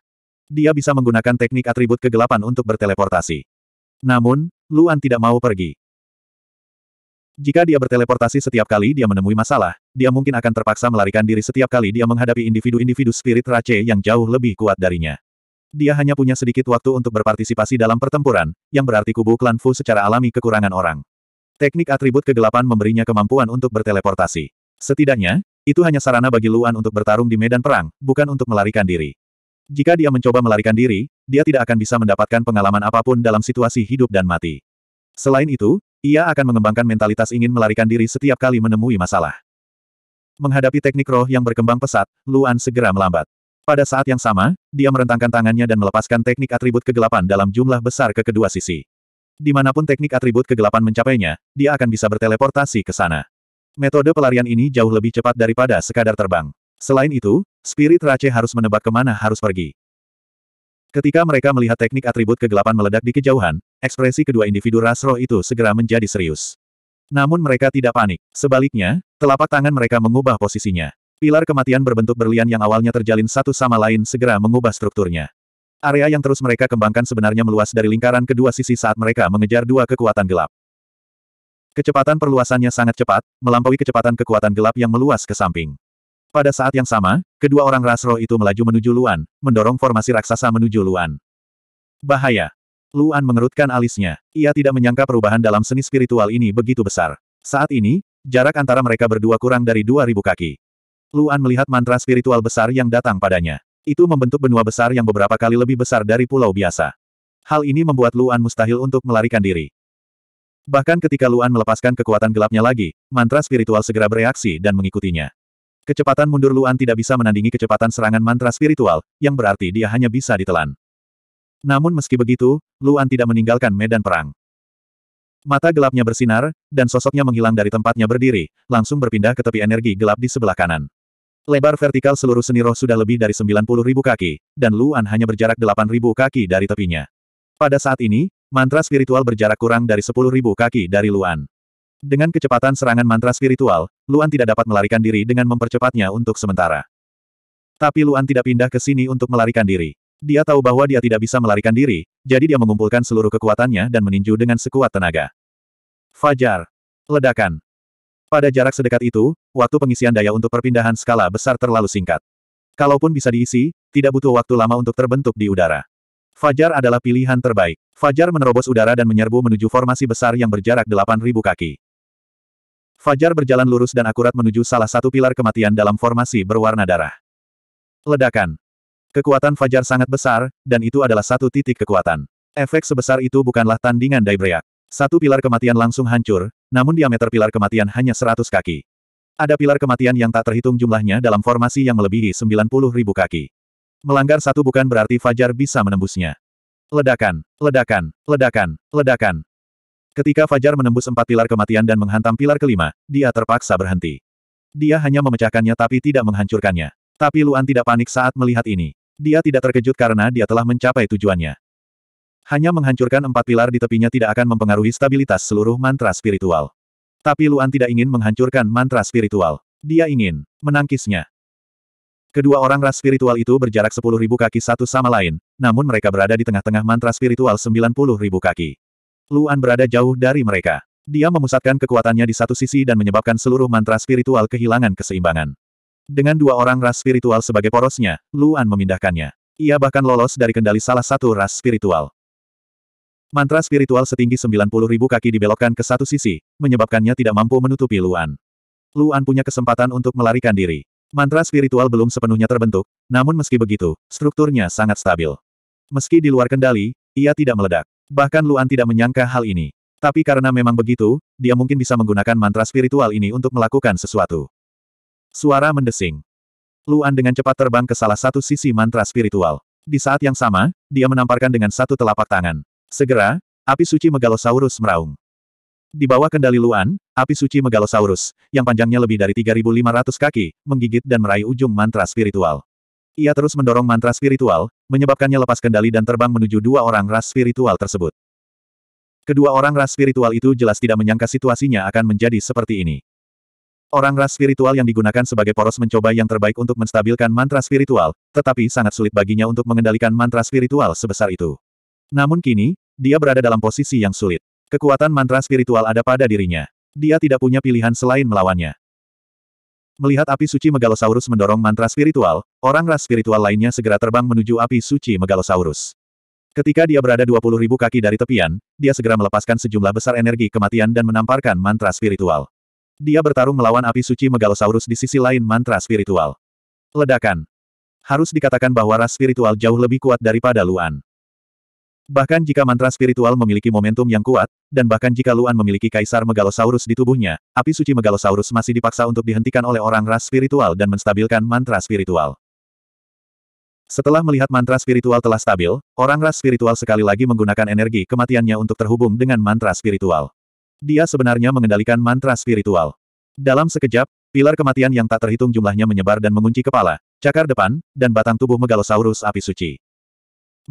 Dia bisa menggunakan teknik atribut kegelapan untuk berteleportasi. Namun, Luan tidak mau pergi. Jika dia berteleportasi setiap kali dia menemui masalah, dia mungkin akan terpaksa melarikan diri setiap kali dia menghadapi individu-individu spirit race yang jauh lebih kuat darinya. Dia hanya punya sedikit waktu untuk berpartisipasi dalam pertempuran, yang berarti kubu klan Fu secara alami kekurangan orang. Teknik atribut kegelapan memberinya kemampuan untuk berteleportasi. Setidaknya, itu hanya sarana bagi Luan untuk bertarung di medan perang, bukan untuk melarikan diri. Jika dia mencoba melarikan diri, dia tidak akan bisa mendapatkan pengalaman apapun dalam situasi hidup dan mati. Selain itu, ia akan mengembangkan mentalitas ingin melarikan diri setiap kali menemui masalah. Menghadapi teknik roh yang berkembang pesat, Luan segera melambat. Pada saat yang sama, dia merentangkan tangannya dan melepaskan teknik atribut kegelapan dalam jumlah besar ke kedua sisi. Dimanapun teknik atribut kegelapan mencapainya, dia akan bisa berteleportasi ke sana. Metode pelarian ini jauh lebih cepat daripada sekadar terbang. Selain itu, spirit Rache harus menebak kemana harus pergi. Ketika mereka melihat teknik atribut kegelapan meledak di kejauhan, ekspresi kedua individu ras roh itu segera menjadi serius. Namun mereka tidak panik. Sebaliknya, telapak tangan mereka mengubah posisinya. Pilar kematian berbentuk berlian yang awalnya terjalin satu sama lain segera mengubah strukturnya. Area yang terus mereka kembangkan sebenarnya meluas dari lingkaran kedua sisi saat mereka mengejar dua kekuatan gelap. Kecepatan perluasannya sangat cepat, melampaui kecepatan kekuatan gelap yang meluas ke samping. Pada saat yang sama, kedua orang Rasro itu melaju menuju Luan, mendorong formasi raksasa menuju Luan. Bahaya. Luan mengerutkan alisnya. Ia tidak menyangka perubahan dalam seni spiritual ini begitu besar. Saat ini, jarak antara mereka berdua kurang dari 2.000 kaki. Luan melihat mantra spiritual besar yang datang padanya. Itu membentuk benua besar yang beberapa kali lebih besar dari pulau biasa. Hal ini membuat Luan mustahil untuk melarikan diri. Bahkan ketika Luan melepaskan kekuatan gelapnya lagi, mantra spiritual segera bereaksi dan mengikutinya. Kecepatan mundur Luan tidak bisa menandingi kecepatan serangan mantra spiritual, yang berarti dia hanya bisa ditelan. Namun meski begitu, Luan tidak meninggalkan medan perang. Mata gelapnya bersinar, dan sosoknya menghilang dari tempatnya berdiri, langsung berpindah ke tepi energi gelap di sebelah kanan. Lebar vertikal seluruh seni roh sudah lebih dari ribu kaki, dan Luan hanya berjarak ribu kaki dari tepinya. Pada saat ini, mantra spiritual berjarak kurang dari ribu kaki dari Luan. Dengan kecepatan serangan mantra spiritual, Luan tidak dapat melarikan diri dengan mempercepatnya untuk sementara. Tapi Luan tidak pindah ke sini untuk melarikan diri. Dia tahu bahwa dia tidak bisa melarikan diri, jadi dia mengumpulkan seluruh kekuatannya dan meninju dengan sekuat tenaga. Fajar. Ledakan. Pada jarak sedekat itu, waktu pengisian daya untuk perpindahan skala besar terlalu singkat. Kalaupun bisa diisi, tidak butuh waktu lama untuk terbentuk di udara. Fajar adalah pilihan terbaik. Fajar menerobos udara dan menyerbu menuju formasi besar yang berjarak 8.000 kaki. Fajar berjalan lurus dan akurat menuju salah satu pilar kematian dalam formasi berwarna darah. Ledakan. Kekuatan Fajar sangat besar, dan itu adalah satu titik kekuatan. Efek sebesar itu bukanlah tandingan Daibreak. Satu pilar kematian langsung hancur, namun diameter pilar kematian hanya 100 kaki. Ada pilar kematian yang tak terhitung jumlahnya dalam formasi yang melebihi 90 ribu kaki. Melanggar satu bukan berarti Fajar bisa menembusnya. Ledakan, ledakan, ledakan, ledakan. Ketika Fajar menembus empat pilar kematian dan menghantam pilar kelima, dia terpaksa berhenti. Dia hanya memecahkannya tapi tidak menghancurkannya. Tapi Luan tidak panik saat melihat ini. Dia tidak terkejut karena dia telah mencapai tujuannya. Hanya menghancurkan empat pilar di tepinya tidak akan mempengaruhi stabilitas seluruh mantra spiritual. Tapi Luan tidak ingin menghancurkan mantra spiritual. Dia ingin menangkisnya. Kedua orang ras spiritual itu berjarak sepuluh ribu kaki satu sama lain, namun mereka berada di tengah-tengah mantra spiritual sembilan puluh ribu kaki. Luan berada jauh dari mereka. Dia memusatkan kekuatannya di satu sisi dan menyebabkan seluruh mantra spiritual kehilangan keseimbangan. Dengan dua orang ras spiritual sebagai porosnya, Luan memindahkannya. Ia bahkan lolos dari kendali salah satu ras spiritual. Mantra spiritual setinggi 90 kaki dibelokkan ke satu sisi, menyebabkannya tidak mampu menutupi Luan. Luan punya kesempatan untuk melarikan diri. Mantra spiritual belum sepenuhnya terbentuk, namun meski begitu, strukturnya sangat stabil. Meski di luar kendali, ia tidak meledak. Bahkan Luan tidak menyangka hal ini. Tapi karena memang begitu, dia mungkin bisa menggunakan mantra spiritual ini untuk melakukan sesuatu. Suara mendesing. Luan dengan cepat terbang ke salah satu sisi mantra spiritual. Di saat yang sama, dia menamparkan dengan satu telapak tangan. Segera, api suci Megalosaurus meraung. Di bawah kendali Luan, api suci Megalosaurus, yang panjangnya lebih dari 3.500 kaki, menggigit dan meraih ujung mantra spiritual. Ia terus mendorong mantra spiritual, menyebabkannya lepas kendali dan terbang menuju dua orang ras spiritual tersebut. Kedua orang ras spiritual itu jelas tidak menyangka situasinya akan menjadi seperti ini. Orang ras spiritual yang digunakan sebagai poros mencoba yang terbaik untuk menstabilkan mantra spiritual, tetapi sangat sulit baginya untuk mengendalikan mantra spiritual sebesar itu. Namun kini, dia berada dalam posisi yang sulit. Kekuatan mantra spiritual ada pada dirinya. Dia tidak punya pilihan selain melawannya. Melihat api suci Megalosaurus mendorong mantra spiritual, orang ras spiritual lainnya segera terbang menuju api suci Megalosaurus. Ketika dia berada ribu kaki dari tepian, dia segera melepaskan sejumlah besar energi kematian dan menamparkan mantra spiritual. Dia bertarung melawan api suci Megalosaurus di sisi lain mantra spiritual. Ledakan. Harus dikatakan bahwa ras spiritual jauh lebih kuat daripada Luan. Bahkan jika mantra spiritual memiliki momentum yang kuat, dan bahkan jika Luan memiliki kaisar megalosaurus di tubuhnya, api suci megalosaurus masih dipaksa untuk dihentikan oleh orang ras spiritual dan menstabilkan mantra spiritual. Setelah melihat mantra spiritual telah stabil, orang ras spiritual sekali lagi menggunakan energi kematiannya untuk terhubung dengan mantra spiritual. Dia sebenarnya mengendalikan mantra spiritual. Dalam sekejap, pilar kematian yang tak terhitung jumlahnya menyebar dan mengunci kepala, cakar depan, dan batang tubuh megalosaurus api suci.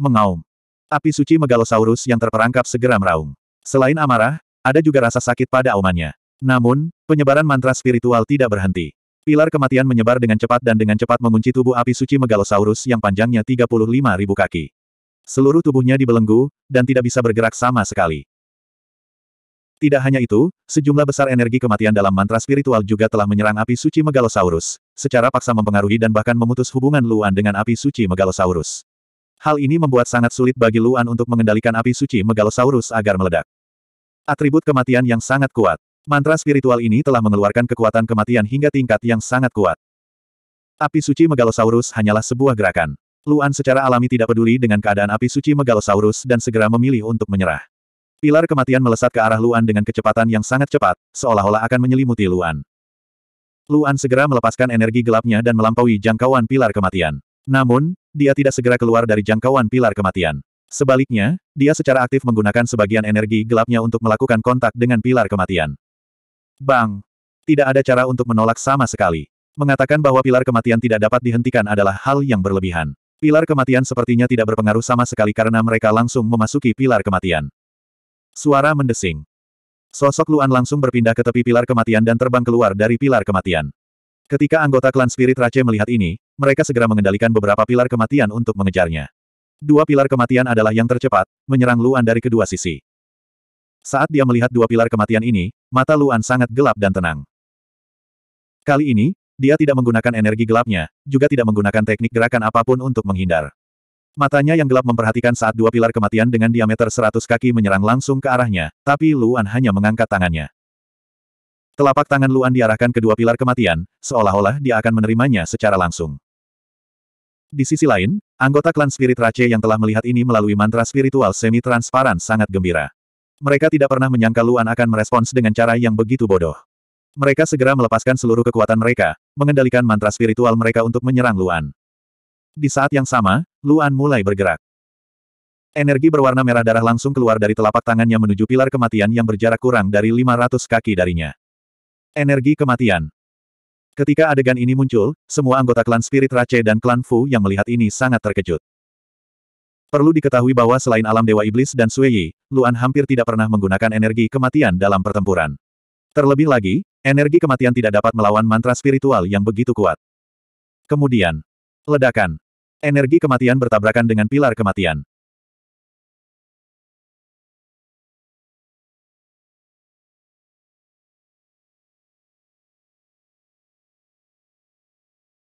Mengaum. Api suci Megalosaurus yang terperangkap segera meraung. Selain amarah, ada juga rasa sakit pada aumannya. Namun, penyebaran mantra spiritual tidak berhenti. Pilar kematian menyebar dengan cepat dan dengan cepat mengunci tubuh api suci Megalosaurus yang panjangnya 35 ribu kaki. Seluruh tubuhnya dibelenggu, dan tidak bisa bergerak sama sekali. Tidak hanya itu, sejumlah besar energi kematian dalam mantra spiritual juga telah menyerang api suci Megalosaurus, secara paksa mempengaruhi dan bahkan memutus hubungan Luan dengan api suci Megalosaurus. Hal ini membuat sangat sulit bagi Luan untuk mengendalikan api suci Megalosaurus agar meledak. Atribut kematian yang sangat kuat. Mantra spiritual ini telah mengeluarkan kekuatan kematian hingga tingkat yang sangat kuat. Api suci Megalosaurus hanyalah sebuah gerakan. Luan secara alami tidak peduli dengan keadaan api suci Megalosaurus dan segera memilih untuk menyerah. Pilar kematian melesat ke arah Luan dengan kecepatan yang sangat cepat, seolah-olah akan menyelimuti Luan. Luan segera melepaskan energi gelapnya dan melampaui jangkauan pilar kematian. Namun, dia tidak segera keluar dari jangkauan pilar kematian. Sebaliknya, dia secara aktif menggunakan sebagian energi gelapnya untuk melakukan kontak dengan pilar kematian. Bang! Tidak ada cara untuk menolak sama sekali. Mengatakan bahwa pilar kematian tidak dapat dihentikan adalah hal yang berlebihan. Pilar kematian sepertinya tidak berpengaruh sama sekali karena mereka langsung memasuki pilar kematian. Suara mendesing. Sosok Luan langsung berpindah ke tepi pilar kematian dan terbang keluar dari pilar kematian. Ketika anggota klan Spirit Race melihat ini, mereka segera mengendalikan beberapa pilar kematian untuk mengejarnya. Dua pilar kematian adalah yang tercepat, menyerang Luan dari kedua sisi. Saat dia melihat dua pilar kematian ini, mata Luan sangat gelap dan tenang. Kali ini, dia tidak menggunakan energi gelapnya, juga tidak menggunakan teknik gerakan apapun untuk menghindar. Matanya yang gelap memperhatikan saat dua pilar kematian dengan diameter 100 kaki menyerang langsung ke arahnya, tapi Luan hanya mengangkat tangannya. Telapak tangan Luan diarahkan ke dua pilar kematian, seolah-olah dia akan menerimanya secara langsung. Di sisi lain, anggota klan Spirit Rache yang telah melihat ini melalui mantra spiritual semi-transparan sangat gembira. Mereka tidak pernah menyangka Luan akan merespons dengan cara yang begitu bodoh. Mereka segera melepaskan seluruh kekuatan mereka, mengendalikan mantra spiritual mereka untuk menyerang Luan. Di saat yang sama, Luan mulai bergerak. Energi berwarna merah darah langsung keluar dari telapak tangannya menuju pilar kematian yang berjarak kurang dari 500 kaki darinya. Energi kematian, Ketika adegan ini muncul, semua anggota klan Spirit Rache dan klan Fu yang melihat ini sangat terkejut. Perlu diketahui bahwa selain alam Dewa Iblis dan Yi, Luan hampir tidak pernah menggunakan energi kematian dalam pertempuran. Terlebih lagi, energi kematian tidak dapat melawan mantra spiritual yang begitu kuat. Kemudian, ledakan. Energi kematian bertabrakan dengan pilar kematian.